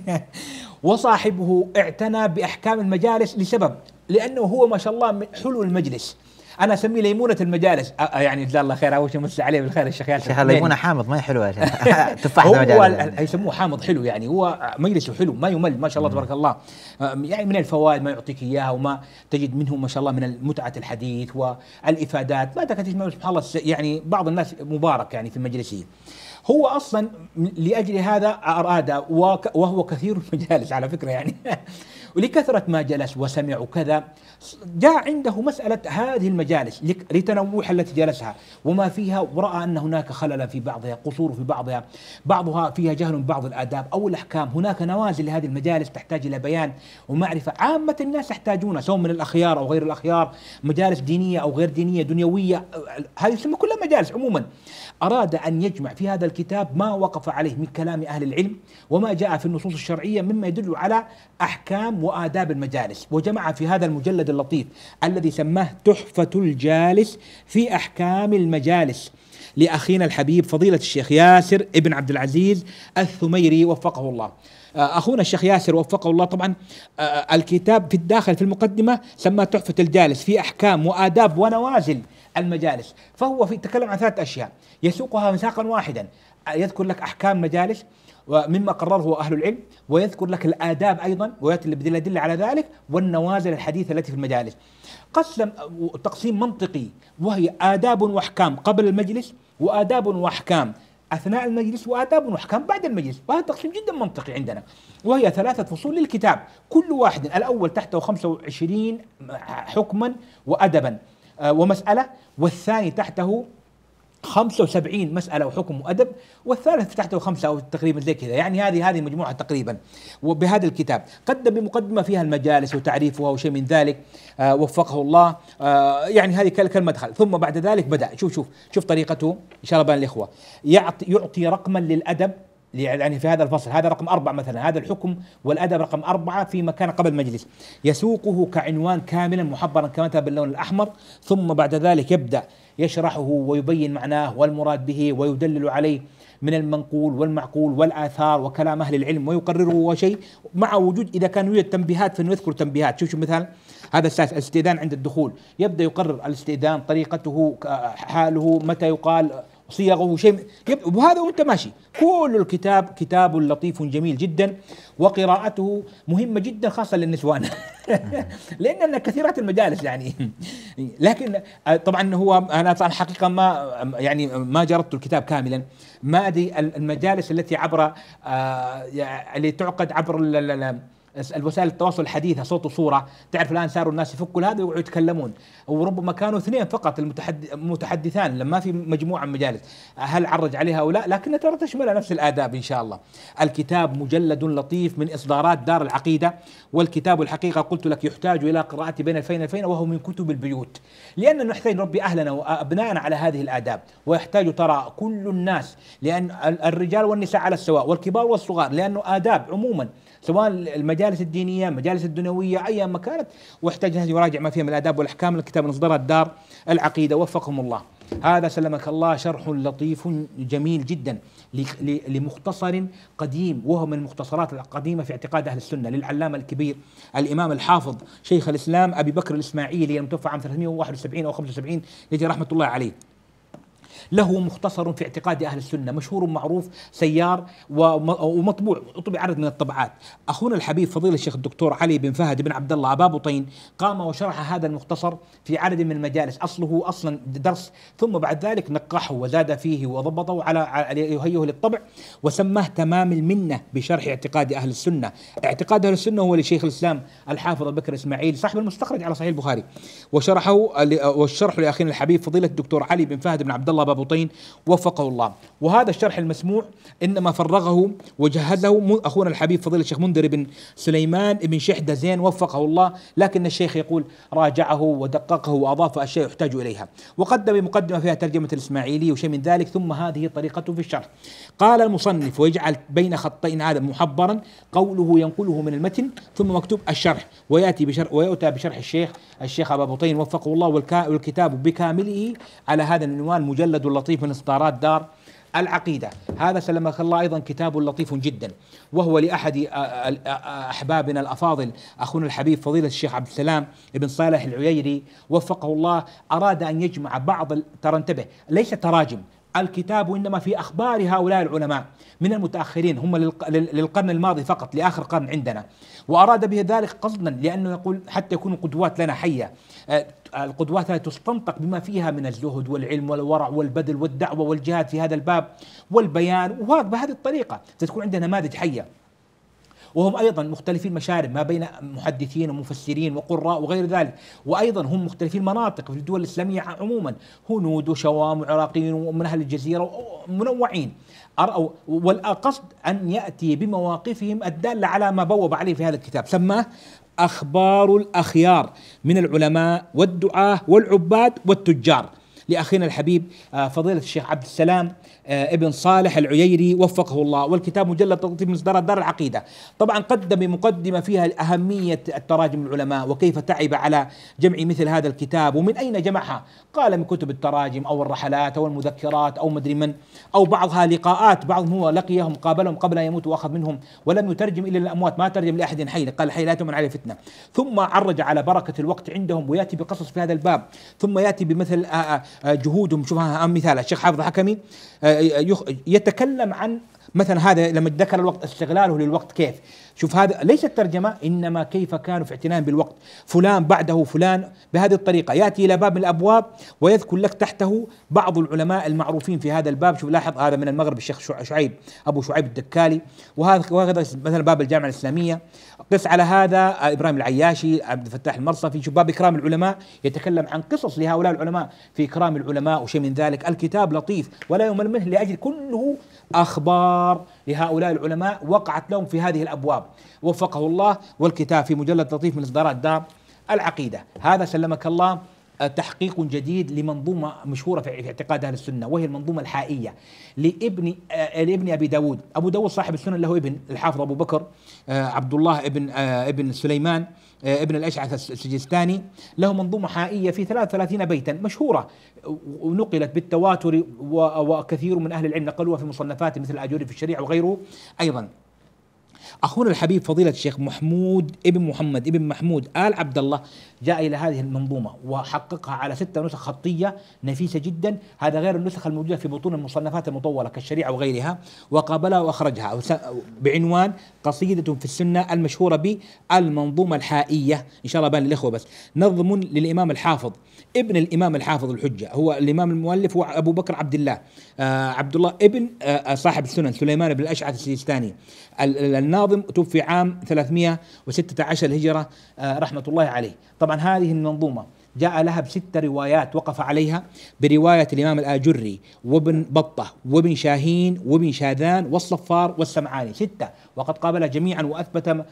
وصاحبه اعتنى بأحكام المجالس لسبب لأنه هو ما شاء الله حلو المجلس انا اسميه ليمونه المجالس يعني جزاه الله خير اول شيء مسي عليه بالخير الشيخ ياسر شيخ الليمونه <laughs> حامض ما هي حلوه <laughs> تفاح هو يسموه حامض حلو يعني هو مجلسه حلو ما يمل ما شاء الله تبارك الله يعني من الفوائد ما يعطيك اياها وما تجد منه ما شاء الله من متعه الحديث والافادات ما تكاد سبحان الله يعني بعض الناس مبارك يعني في مجلسه هو اصلا لاجل هذا اراد وهو كثير المجالس على فكره يعني <laughs> ولكثره ما جلس وسمع وكذا جاء عنده مساله هذه المجالس لتنوعها التي جلسها وما فيها وراى ان هناك خللا في بعضها قصور في بعضها بعضها فيها جهل بعض الاداب او الاحكام هناك نوازل لهذه المجالس تحتاج الى بيان ومعرفه عامه الناس يحتاجون سواء من الاخيار او غير الاخيار مجالس دينيه او غير دينيه دنيويه هذه تسمى كلها مجالس عموما أراد أن يجمع في هذا الكتاب ما وقف عليه من كلام أهل العلم وما جاء في النصوص الشرعية مما يدل على أحكام وآداب المجالس وجمع في هذا المجلد اللطيف الذي سماه تحفة الجالس في أحكام المجالس لأخينا الحبيب فضيلة الشيخ ياسر ابن عبد العزيز الثميري وفقه الله آه، اخونا الشيخ ياسر وفقه الله طبعا آه، آه، الكتاب في الداخل في المقدمه سماه تحفه الجالس في احكام واداب ونوازل المجالس فهو في تكلم عن ثلاث أشياء يسوقها مساقا واحدا يذكر لك أحكام مجالس ومما قرره أهل العلم ويذكر لك الآداب أيضا ويأتي بالأدلة على ذلك والنوازل الحديثة التي في المجالس قسم تقسيم منطقي وهي آداب وأحكام قبل المجلس وآداب وأحكام اثناء المجلس واداب واحكام بعد المجلس وهذا تقسيم جدا منطقي عندنا وهي ثلاثه فصول للكتاب كل واحد الاول تحته 25 حكما وادبا آه، ومسألة والثاني تحته 75 مسألة وحكم وأدب والثالث تحته خمسة أو تقريبا زي كذا يعني هذه هذه مجموعة تقريبا وبهذا الكتاب قدم بمقدمة فيها المجالس وتعريفها وشيء من ذلك آه، وفقه الله آه، يعني هذه كالمدخل ثم بعد ذلك بدأ شوف شوف شوف طريقته إن شاء الله بين الإخوة يعطي, يعطي رقما للأدب يعني في هذا الفصل هذا رقم أربعة مثلا هذا الحكم والأدب رقم أربعة في مكان قبل المجلس يسوقه كعنوان كاملا محبرا كما باللون الأحمر ثم بعد ذلك يبدأ يشرحه ويبين معناه والمراد به ويدلل عليه من المنقول والمعقول والآثار وكلام أهل العلم ويقرره وشيء مع وجود إذا كان يوجد تنبيهات فإنه يذكر تنبيهات شوف شو مثال هذا السادس الاستئذان عند الدخول يبدأ يقرر الاستئذان طريقته حاله متى يقال صيغه شيء وهذا وانت ماشي كل الكتاب كتاب لطيف جميل جدا وقراءته مهمه جدا خاصه للنسوان <laughs> لاننا كثيرات المجالس يعني لكن آه، طبعا هو انا طبعا حقيقه ما يعني ما جردت الكتاب كاملا ما ادري المجالس التي عبر آه، يعني اللي تعقد عبر الوسائل التواصل الحديثه صوت وصوره تعرف الان صاروا الناس يفكوا هذا ويقعدوا يتكلمون وربما كانوا اثنين فقط المتحدثان لما في مجموعه من المجالس هل عرج عليها او لا لكن ترى تشمل نفس الاداب ان شاء الله الكتاب مجلد لطيف من اصدارات دار العقيده والكتاب الحقيقه قلت لك يحتاج الى قراءه بين الفين الفين وهو من كتب البيوت لان نحتاج نربي اهلنا وابنائنا على هذه الاداب ويحتاج ترى كل الناس لان الرجال والنساء على السواء والكبار والصغار لانه اداب عموما سواء المجالس الدينيه، المجالس الدنيويه ايا ما كانت واحتاج الناس يراجع ما فيها من الاداب والاحكام الكتاب من اصدرها الدار العقيده وفقهم الله. هذا سلمك الله شرح لطيف جميل جدا لمختصر قديم وهو من المختصرات القديمه في اعتقاد اهل السنه للعلامه الكبير الامام الحافظ شيخ الاسلام ابي بكر الاسماعيلي المتوفى عام 371 او 75 هجري رحمه الله عليه. له مختصر في اعتقاد أهل السنة مشهور معروف سيار ومطبوع طبع عدد من الطبعات أخونا الحبيب فضيل الشيخ الدكتور علي بن فهد بن عبد الله أبا بطين قام وشرح هذا المختصر في عدد من المجالس أصله أصلا درس ثم بعد ذلك نقحه وزاد فيه وضبطه على يهيئه للطبع وسماه تمام المنة بشرح اعتقاد أهل السنة اعتقاد أهل السنة هو لشيخ الإسلام الحافظ بكر إسماعيل صاحب المستخرج على صحيح البخاري وشرحه والشرح لأخينا الحبيب فضيلة الدكتور علي بن فهد بن عبد الله أبا بطين وفقه الله وهذا الشرح المسموع إنما فرغه وجهزه أخونا الحبيب فضيلة الشيخ منذر بن سليمان بن شحدة زين وفقه الله لكن الشيخ يقول راجعه ودققه وأضاف أشياء يحتاج إليها وقدم مقدمة فيها ترجمة الإسماعيلي وشيء من ذلك ثم هذه طريقته في الشرح قال المصنف ويجعل بين خطين هذا محبرا قوله ينقله من المتن ثم مكتوب الشرح ويأتي بشرح ويؤتى بشرح الشيخ الشيخ أبا بطين وفقه الله والكتاب بكامله على هذا العنوان مجلد مجلد اللطيف من اصدارات دار العقيدة هذا سلمك الله أيضا كتاب لطيف جدا وهو لأحد أحبابنا الأفاضل أخونا الحبيب فضيلة الشيخ عبد السلام بن صالح العييري وفقه الله أراد أن يجمع بعض ترى انتبه ليس تراجم الكتاب وإنما في أخبار هؤلاء العلماء من المتأخرين هم للقرن الماضي فقط لآخر قرن عندنا وأراد به ذلك قصدا لأنه يقول حتى يكونوا قدوات لنا حية آه، القدوات هذه تستنطق بما فيها من الزهد والعلم والورع والبذل والدعوة والجهاد في هذا الباب والبيان وهذا بهذه الطريقة ستكون عندنا نماذج حية وهم أيضا مختلفين مشارب ما بين محدثين ومفسرين وقراء وغير ذلك وأيضا هم مختلفين مناطق في الدول الإسلامية عموما هنود وشوام وعراقيين ومن أهل الجزيرة منوعين والقصد أن يأتي بمواقفهم الدالة على ما بوب عليه في هذا الكتاب سماه أخبار الأخيار من العلماء والدعاة والعباد والتجار لأخينا الحبيب آه، فضيلة الشيخ عبد السلام آه، ابن صالح العييري وفقه الله والكتاب مجلد تطبيق مصدرات دار العقيدة طبعا قدم مقدمة فيها أهمية التراجم العلماء وكيف تعب على جمع مثل هذا الكتاب ومن أين جمعها قال من كتب التراجم أو الرحلات أو المذكرات أو مدري من أو بعضها لقاءات بعضهم هو لقيهم قابلهم قبل أن يموت وأخذ منهم ولم يترجم إلا للأموات ما ترجم لأحد حي قال حي لا تمن عليه فتنة ثم عرج على بركة الوقت عندهم ويأتي بقصص في هذا الباب ثم يأتي بمثل آه، آه، جهودهم شوفها مثال الشيخ حافظ حكمي آه، يتكلم عن مثلا هذا لما ذكر الوقت استغلاله للوقت كيف شوف هذا ليس الترجمة إنما كيف كانوا في اعتناء بالوقت فلان بعده فلان بهذه الطريقة يأتي إلى باب من الأبواب ويذكر لك تحته بعض العلماء المعروفين في هذا الباب شوف لاحظ هذا من المغرب الشيخ شعيب أبو شعيب الدكالي وهذا مثلا باب الجامعة الإسلامية قس على هذا إبراهيم العياشي عبد الفتاح المرصفي شوف باب إكرام العلماء يتكلم عن قصص لهؤلاء العلماء في إكرام العلماء وشيء من ذلك الكتاب لطيف ولا يمل منه لأجل كله أخبار لهؤلاء العلماء وقعت لهم في هذه الأبواب وفقه الله والكتاب في مجلد لطيف من إصدارات دار العقيدة هذا سلمك الله آه، تحقيق جديد لمنظومة مشهورة في اعتقاد أهل السنة وهي المنظومة الحائية لابن آه، لابن أبي داود أبو داود صاحب السنة له ابن الحافظ أبو بكر آه، عبد الله ابن ابن سليمان آه، ابن الأشعث السجستاني له منظومة حائية في 33 بيتا مشهورة ونقلت بالتواتر وكثير من أهل العلم نقلوها في مصنفات مثل الأجوري في الشريعة وغيره أيضا أخونا الحبيب فضيلة الشيخ محمود ابن محمد ابن محمود آل عبد الله جاء إلى هذه المنظومة وحققها على ستة نسخ خطية نفيسة جدا هذا غير النسخ الموجودة في بطون المصنفات المطولة كالشريعة وغيرها وقابلها وأخرجها بعنوان قصيدة في السنة المشهورة بالمنظومة الحائية إن شاء الله بان للإخوة بس نظم للإمام الحافظ ابن الامام الحافظ الحجه هو الامام المؤلف هو ابو بكر عبد الله آه، عبد الله ابن آه، آه، صاحب السنن سليمان بن الاشعث السيستاني الناظم توفي عام 316 آه رحمه الله عليه طبعا هذه المنظومه جاء لها بست روايات وقف عليها برواية الإمام الآجري وابن بطة وابن شاهين وابن شاذان والصفار والسمعاني ستة وقد قابل جميعا وأثبت آه،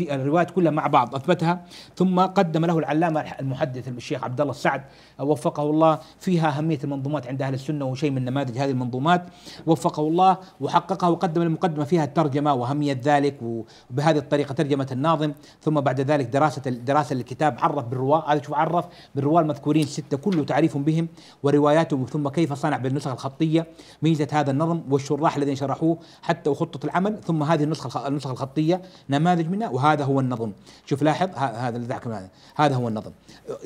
الروايات كلها مع بعض أثبتها ثم قدم له العلامة المحدث الشيخ عبد الله السعد آه، وفقه الله فيها أهمية المنظومات عند أهل السنة وشيء من نماذج هذه المنظومات وفقه الله وحققها وقدم المقدمة فيها الترجمة وأهمية ذلك وبهذه الطريقة ترجمة الناظم ثم بعد ذلك دراسة دراسة الكتاب عرف بالرواة هذا شوف نتعرف بالرواة المذكورين ستة كله تعريف بهم ورواياتهم ثم كيف صنع بالنسخ الخطية ميزة هذا النظم والشراح الذين شرحوه حتى وخطة العمل ثم هذه النسخة النسخة الخطية نماذج منها وهذا هو النظم شوف لاحظ هذا هذا هو النظم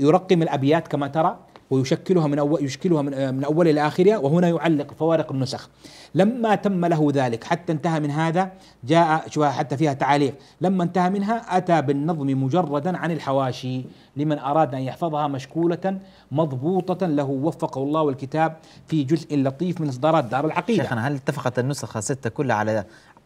يرقم الأبيات كما ترى ويشكلها من أول يشكلها من, آه، من أول إلى آخرها وهنا يعلق فوارق النسخ لما تم له ذلك حتى انتهى من هذا جاء شو حتى فيها تعاليق لما انتهى منها أتى بالنظم مجردا عن الحواشي لمن أراد أن يحفظها مشكولة مضبوطة له وفقه الله والكتاب في جزء لطيف من إصدارات دار العقيدة شيخنا هل اتفقت النسخة ستة كلها على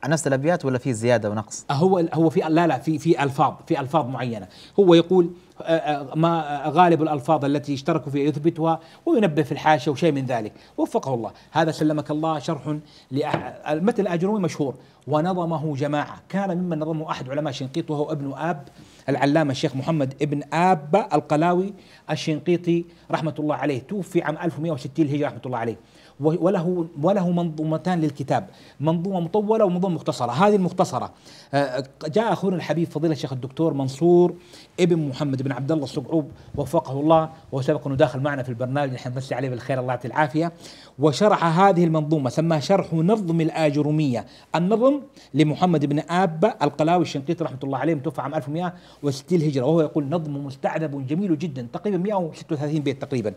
نفس الابيات ولا في زياده ونقص؟ أه، هو هو في لا لا في في الفاظ في الفاظ معينه، هو يقول أه، أه، ما غالب الالفاظ التي اشتركوا فيها يثبتها وينبه في الحاشيه وشيء من ذلك، وفقه الله، هذا سلمك الله شرح المثل الاجرومي مشهور ونظمه جماعه، كان ممن نظمه احد علماء شنقيط وهو ابن اب العلامة الشيخ محمد ابن آبة القلاوي الشنقيطي رحمة الله عليه توفي عام 1160 الهجرة رحمة الله عليه وله وله منظومتان للكتاب منظومه مطوله ومنظومه مختصره هذه المختصره آه، جاء اخونا الحبيب فضيله الشيخ الدكتور منصور ابن محمد بن عبد الله الصقعوب وفقه الله وسبق انه داخل معنا في البرنامج نحن نمسي عليه بالخير الله يعطيه العافيه وشرح هذه المنظومه سماها شرح نظم الاجروميه النظم لمحمد بن ابا القلاوي الشنقيطي رحمه الله عليه متوفى عام 1160 الهجره وهو يقول نظم مستعذب جميل جدا تقريبا 136 بيت تقريبا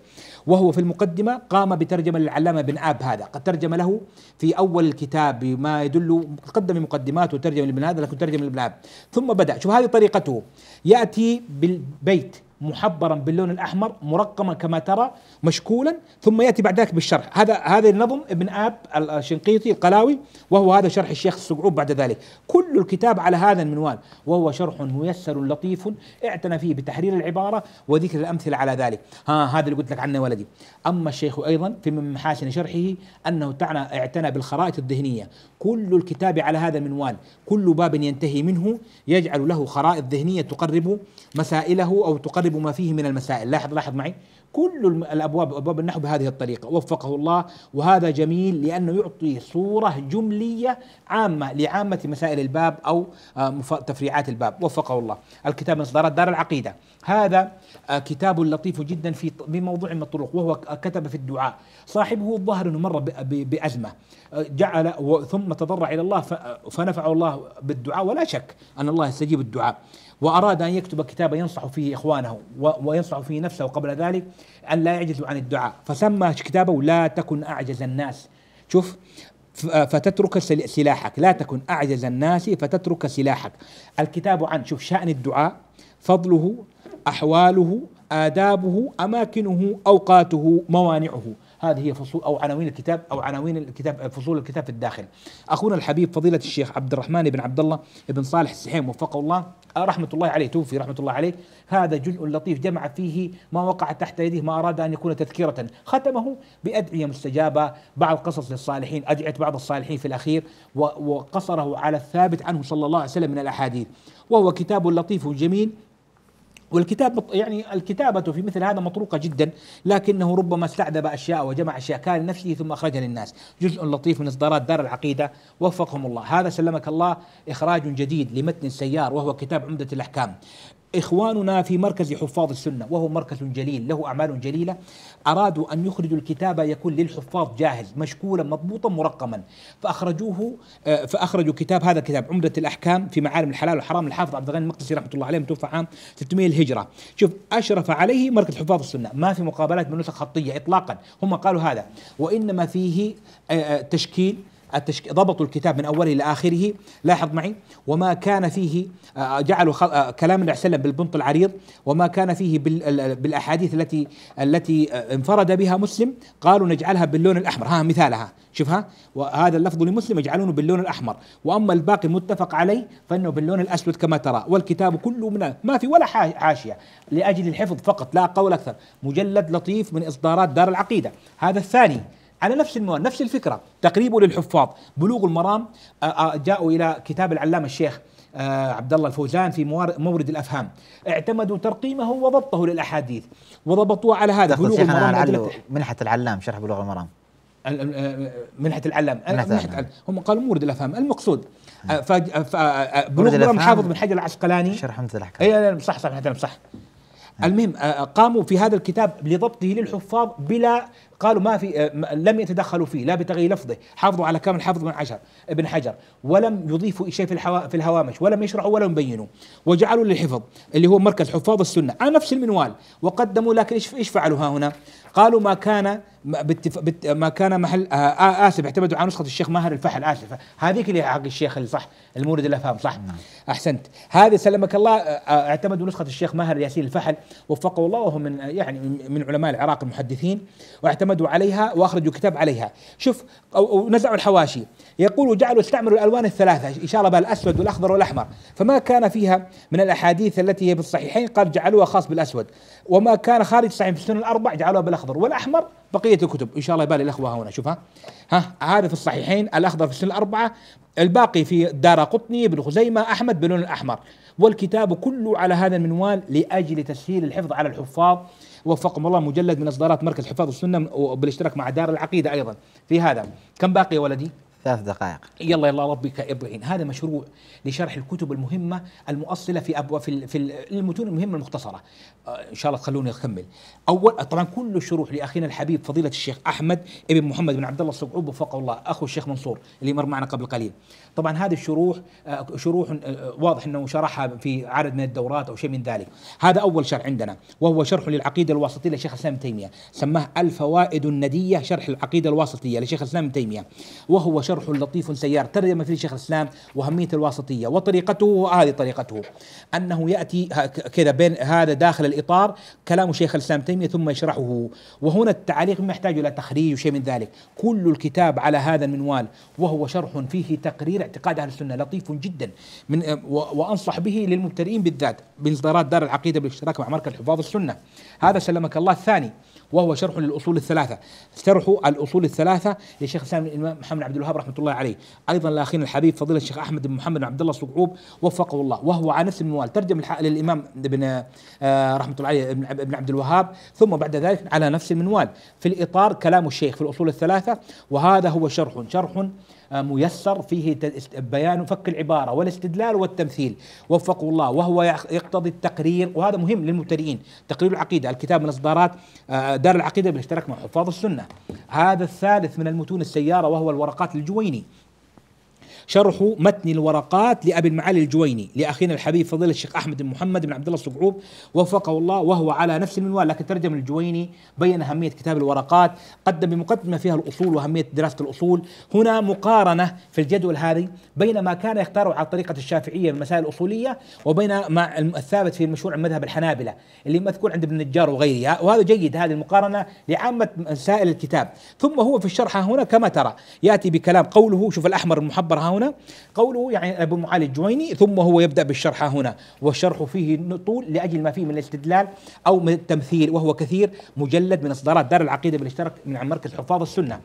وهو في المقدمه قام بترجمه للعلامه لكن أب هذا قد ترجم له في أول الكتاب بما يدل قدم مقدمات وترجم لابن هذا لكن ترجم لابن أب ثم بدأ شوف هذه طريقته يأتي بالبيت محبرا باللون الاحمر مرقما كما ترى مشكولا ثم ياتي بعد ذلك بالشرح هذا هذا النظم ابن اب الشنقيطي القلاوي وهو هذا شرح الشيخ السقعوب بعد ذلك كل الكتاب على هذا المنوال وهو شرح ميسر لطيف اعتنى فيه بتحرير العباره وذكر الامثله على ذلك ها هذا اللي قلت لك عنه ولدي اما الشيخ ايضا في من محاسن شرحه انه تعنى اعتنى بالخرائط الذهنيه كل الكتاب على هذا المنوال كل باب ينتهي منه يجعل له خرائط ذهنيه تقرب مسائله او تقرب النحو ما فيه من المسائل لاحظ لاحظ معي كل الابواب ابواب النحو بهذه الطريقه وفقه الله وهذا جميل لانه يعطي صوره جمليه عامه لعامه مسائل الباب او آه، تفريعات الباب وفقه الله الكتاب من اصدارات دار العقيده هذا آه، كتاب لطيف جدا في بموضوع مطروق وهو كتب في الدعاء صاحبه الظاهر انه مر بازمه آه، جعل ثم تضرع الى الله فنفعه الله بالدعاء ولا شك ان الله يستجيب الدعاء وأراد أن يكتب كتابا ينصح فيه إخوانه وينصح فيه نفسه قبل ذلك أن لا يعجزوا عن الدعاء فسمى كتابه لا تكن أعجز الناس شوف فتترك سلاحك لا تكن أعجز الناس فتترك سلاحك الكتاب عن شوف شأن الدعاء فضله أحواله آدابه أماكنه أوقاته موانعه هذه هي فصول أو عناوين الكتاب أو عناوين الكتاب فصول الكتاب في الداخل أخونا الحبيب فضيلة الشيخ عبد الرحمن بن عبد الله بن صالح السحيم وفقه الله رحمة الله عليه توفي رحمة الله عليه هذا جزء لطيف جمع فيه ما وقع تحت يديه ما أراد أن يكون تذكرة ختمه بأدعية مستجابة بعض قصص للصالحين أدعية بعض الصالحين في الأخير وقصره على الثابت عنه صلى الله عليه وسلم من الأحاديث وهو كتاب لطيف جميل والكتاب يعني الكتابة في مثل هذا مطروقة جدا لكنه ربما استعذب أشياء وجمع أشياء كان لنفسه ثم أخرجها للناس جزء لطيف من إصدارات دار العقيدة وفقهم الله هذا سلمك الله إخراج جديد لمتن السيار وهو كتاب عمدة الأحكام إخواننا في مركز حفاظ السنة وهو مركز جليل له أعمال جليلة أرادوا أن يخرجوا الكتاب يكون للحفاظ جاهز مشكولا مضبوطا مرقما فأخرجوه آه، فأخرجوا كتاب هذا الكتاب عمدة الأحكام في معالم الحلال والحرام للحافظ عبد الغني المقدسي رحمة الله عليه متوفى عام 600 الهجرة شوف أشرف عليه مركز حفاظ السنة ما في مقابلات من نسخ خطية إطلاقا هم قالوا هذا وإنما فيه آه، آه، تشكيل التشك... ضبطوا الكتاب من أوله إلى آخره لاحظ معي وما كان فيه آه، آه، جعلوا خل... آه، كلام النبي صلى الله عليه وسلم بالبنط العريض وما كان فيه بال... بالأحاديث التي التي انفرد بها مسلم قالوا نجعلها باللون الأحمر ها مثالها شوفها وهذا اللفظ لمسلم يجعلونه باللون الأحمر وأما الباقي متفق عليه فإنه باللون الأسود كما ترى والكتاب كله من ما في ولا حاشية لأجل الحفظ فقط لا قول أكثر مجلد لطيف من إصدارات دار العقيدة هذا الثاني على نفس المواد نفس الفكرة تقريبه للحفاظ بلوغ المرام آه، آه، جاءوا إلى كتاب العلامة الشيخ آه، عبد الله الفوزان في مورد الافهام اعتمدوا ترقيمه وضبطه للاحاديث وضبطوه على هذا بلوغ المرام منحه العلام شرح بلوغ المرام منحة العلام منحة, العلام هم قالوا مورد الافهام المقصود نعم. بلوغ المرام حافظ بن حجر العسقلاني شرح مثل الاحكام إيه، صح صح صح نعم. المهم قاموا في هذا الكتاب لضبطه للحفاظ بلا قالوا ما في آه، لم يتدخلوا فيه لا بتغيير لفظه حافظوا على كامل حافظ من عشر ابن حجر ولم يضيفوا شيء في في الهوامش ولم يشرحوا ولم يبينوا وجعلوا للحفظ اللي هو مركز حفاظ السنه على نفس المنوال وقدموا لكن ايش ايش فعلوا ها هنا؟ قالوا ما كان ما كان محل آه، آه، اسف اعتمدوا على نسخه الشيخ ماهر الفحل اسف هذيك اللي حق الشيخ اللي صح المورد الافهام صح نعم. احسنت هذه سلمك الله اعتمدوا نسخه الشيخ ماهر ياسين الفحل وفقه الله وهو من يعني من علماء العراق المحدثين واعتمدوا اعتمدوا عليها واخرجوا كتاب عليها شوف ونزعوا الحواشي يقول جعلوا استعملوا الالوان الثلاثه اشاره بالاسود والاخضر والاحمر فما كان فيها من الاحاديث التي هي في الصحيحين قال جعلوها خاص بالاسود وما كان خارج صحيح في السنن الاربع جعلوها بالاخضر والاحمر بقيه الكتب ان شاء الله يبالي الاخوه هنا شوفها ها هذا في الصحيحين الاخضر في السنن الاربعه الباقي في دار قطني بن خزيمه احمد باللون الاحمر والكتاب كله على هذا المنوال لاجل تسهيل الحفظ على الحفاظ وفقهم الله مجلد من اصدارات مركز حفاظ السنه وبالاشتراك مع دار العقيده ايضا في هذا كم باقي يا ولدي؟ ثلاث دقائق يلا يلا ربك ابراهيم هذا مشروع لشرح الكتب المهمه المؤصله في ابواب في, في المتون المهمه المختصره آه، ان شاء الله تخلوني اكمل اول طبعا كل الشروح لاخينا الحبيب فضيله الشيخ احمد ابن محمد بن عبد الله الصقعوب وفقه الله اخو الشيخ منصور اللي مر معنا قبل قليل طبعا هذه الشروح آه، شروح آه، واضح انه شرحها في عدد من الدورات او شيء من ذلك هذا اول شرح عندنا وهو شرح للعقيده الواسطيه لشيخ الاسلام ابن تيميه سماه الفوائد النديه شرح العقيده الواسطيه لشيخ الاسلام ابن تيميه وهو شرح لطيف سيار ترجم فيه شيخ الاسلام واهميه الواسطيه وطريقته وهذه طريقته انه ياتي كذا بين هذا داخل الاطار كلام شيخ الاسلام تيميه ثم يشرحه وهنا التعليق ما يحتاج الى تخريج وشيء من ذلك كل الكتاب على هذا المنوال وهو شرح فيه تقرير اعتقاد اهل السنه لطيف جدا من وانصح به للمبتدئين بالذات باصدارات دار العقيده بالاشتراك مع مركز حفاظ السنه هذا سلمك الله الثاني وهو شرح للاصول الثلاثه شرح الاصول الثلاثه للشيخ الاسلام الامام محمد عبد الوهاب رحمه الله عليه ايضا لاخينا الحبيب فضيله الشيخ احمد بن محمد بن عبد الله الصقعوب وفقه الله وهو على نفس الموال ترجم للامام ابن آه، رحمه الله عليه ابن عبد الوهاب ثم بعد ذلك على نفس المنوال في الاطار كلام الشيخ في الاصول الثلاثه وهذا هو شرح شرح ميسر فيه بيان فك العبارة والاستدلال والتمثيل وفقه الله وهو يقتضي التقرير وهذا مهم للمبتدئين تقرير العقيدة الكتاب من إصدارات آه، دار العقيدة بالاشتراك مع حفاظ السنة هذا الثالث من المتون السيارة وهو الورقات الجويني شرح متن الورقات لأبي المعالي الجويني لأخينا الحبيب فضيلة الشيخ أحمد بن محمد بن عبد الله الصقعوب وفقه الله وهو على نفس المنوال لكن ترجم الجويني بين أهمية كتاب الورقات قدم بمقدمة فيها الأصول وأهمية دراسة الأصول هنا مقارنة في الجدول هذه بين ما كان يختاره على طريقة الشافعية من المسائل الأصولية وبين ما الثابت في المشروع مذهب الحنابلة اللي مذكور عند ابن النجار وغيرها وهذا جيد هذه المقارنة لعامة مسائل الكتاب ثم هو في الشرح هنا كما ترى يأتي بكلام قوله شوف الأحمر المحبر ها هنا قوله يعني أبو معالي الجويني ثم هو يبدأ بالشرح هنا والشرح فيه طول لأجل ما فيه من الاستدلال أو من التمثيل وهو كثير مجلد من إصدارات دار العقيدة بالاشتراك من عن مركز حفاظ السنة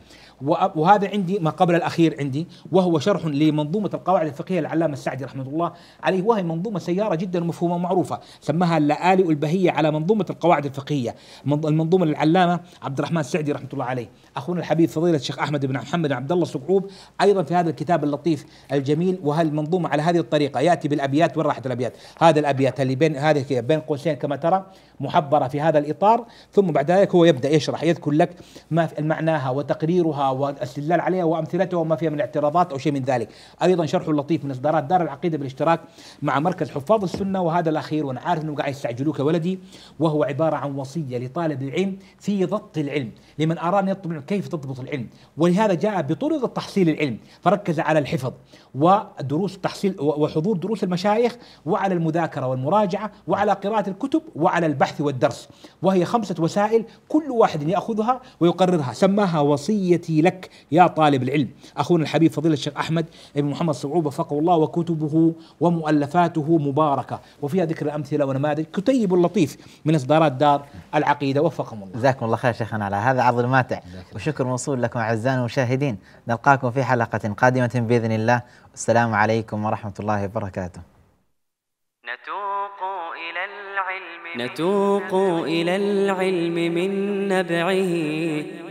وهذا عندي ما قبل الأخير عندي وهو شرح لمنظومة القواعد الفقهية للعلامة السعدي رحمة الله عليه وهي منظومة سيارة جدا ومفهومة ومعروفة سماها اللآلئ البهية على منظومة القواعد الفقهية المنظومة للعلامة عبد الرحمن السعدي رحمة الله عليه أخونا الحبيب فضيلة الشيخ أحمد بن محمد عبد الله الصقعوب أيضا في هذا الكتاب اللطيف الجميل وهالمنظومة على هذه الطريقة يأتي بالأبيات وين راحت الأبيات هذا الأبيات اللي بين هذه بين قوسين كما ترى محبرة في هذا الإطار ثم بعد ذلك هو يبدأ يشرح يذكر لك ما معناها وتقريرها والاستدلال عليها وامثلتها وما فيها من اعتراضات او شيء من ذلك ايضا شرح لطيف من اصدارات دار العقيده بالاشتراك مع مركز حفاظ السنه وهذا الاخير وانا عارف انه قاعد يستعجلوك يا ولدي وهو عباره عن وصيه لطالب العلم في ضبط العلم لمن اراد ان يطلب كيف تضبط العلم ولهذا جاء بطرق تحصيل العلم فركز على الحفظ ودروس تحصيل وحضور دروس المشايخ وعلى المذاكره والمراجعه وعلى قراءه الكتب وعلى البحث والدرس وهي خمسه وسائل كل واحد ياخذها ويقررها سماها وصيتي لك يا طالب العلم أخونا الحبيب فضيلة الشيخ أحمد بن محمد صعوبة فقه الله وكتبه ومؤلفاته مباركة وفيها ذكر الأمثلة ونماذج كتيب لطيف من إصدارات دار العقيدة وفقهم الله جزاكم الله خير شيخنا على هذا عرض الماتع وشكر موصول لكم أعزائنا المشاهدين نلقاكم في حلقة قادمة بإذن الله السلام عليكم ورحمة الله وبركاته نتوق إلى العلم نتوق إلى العلم من نبعه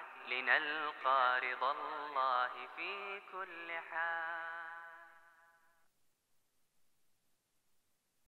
لنلقى رضا الله في كل حال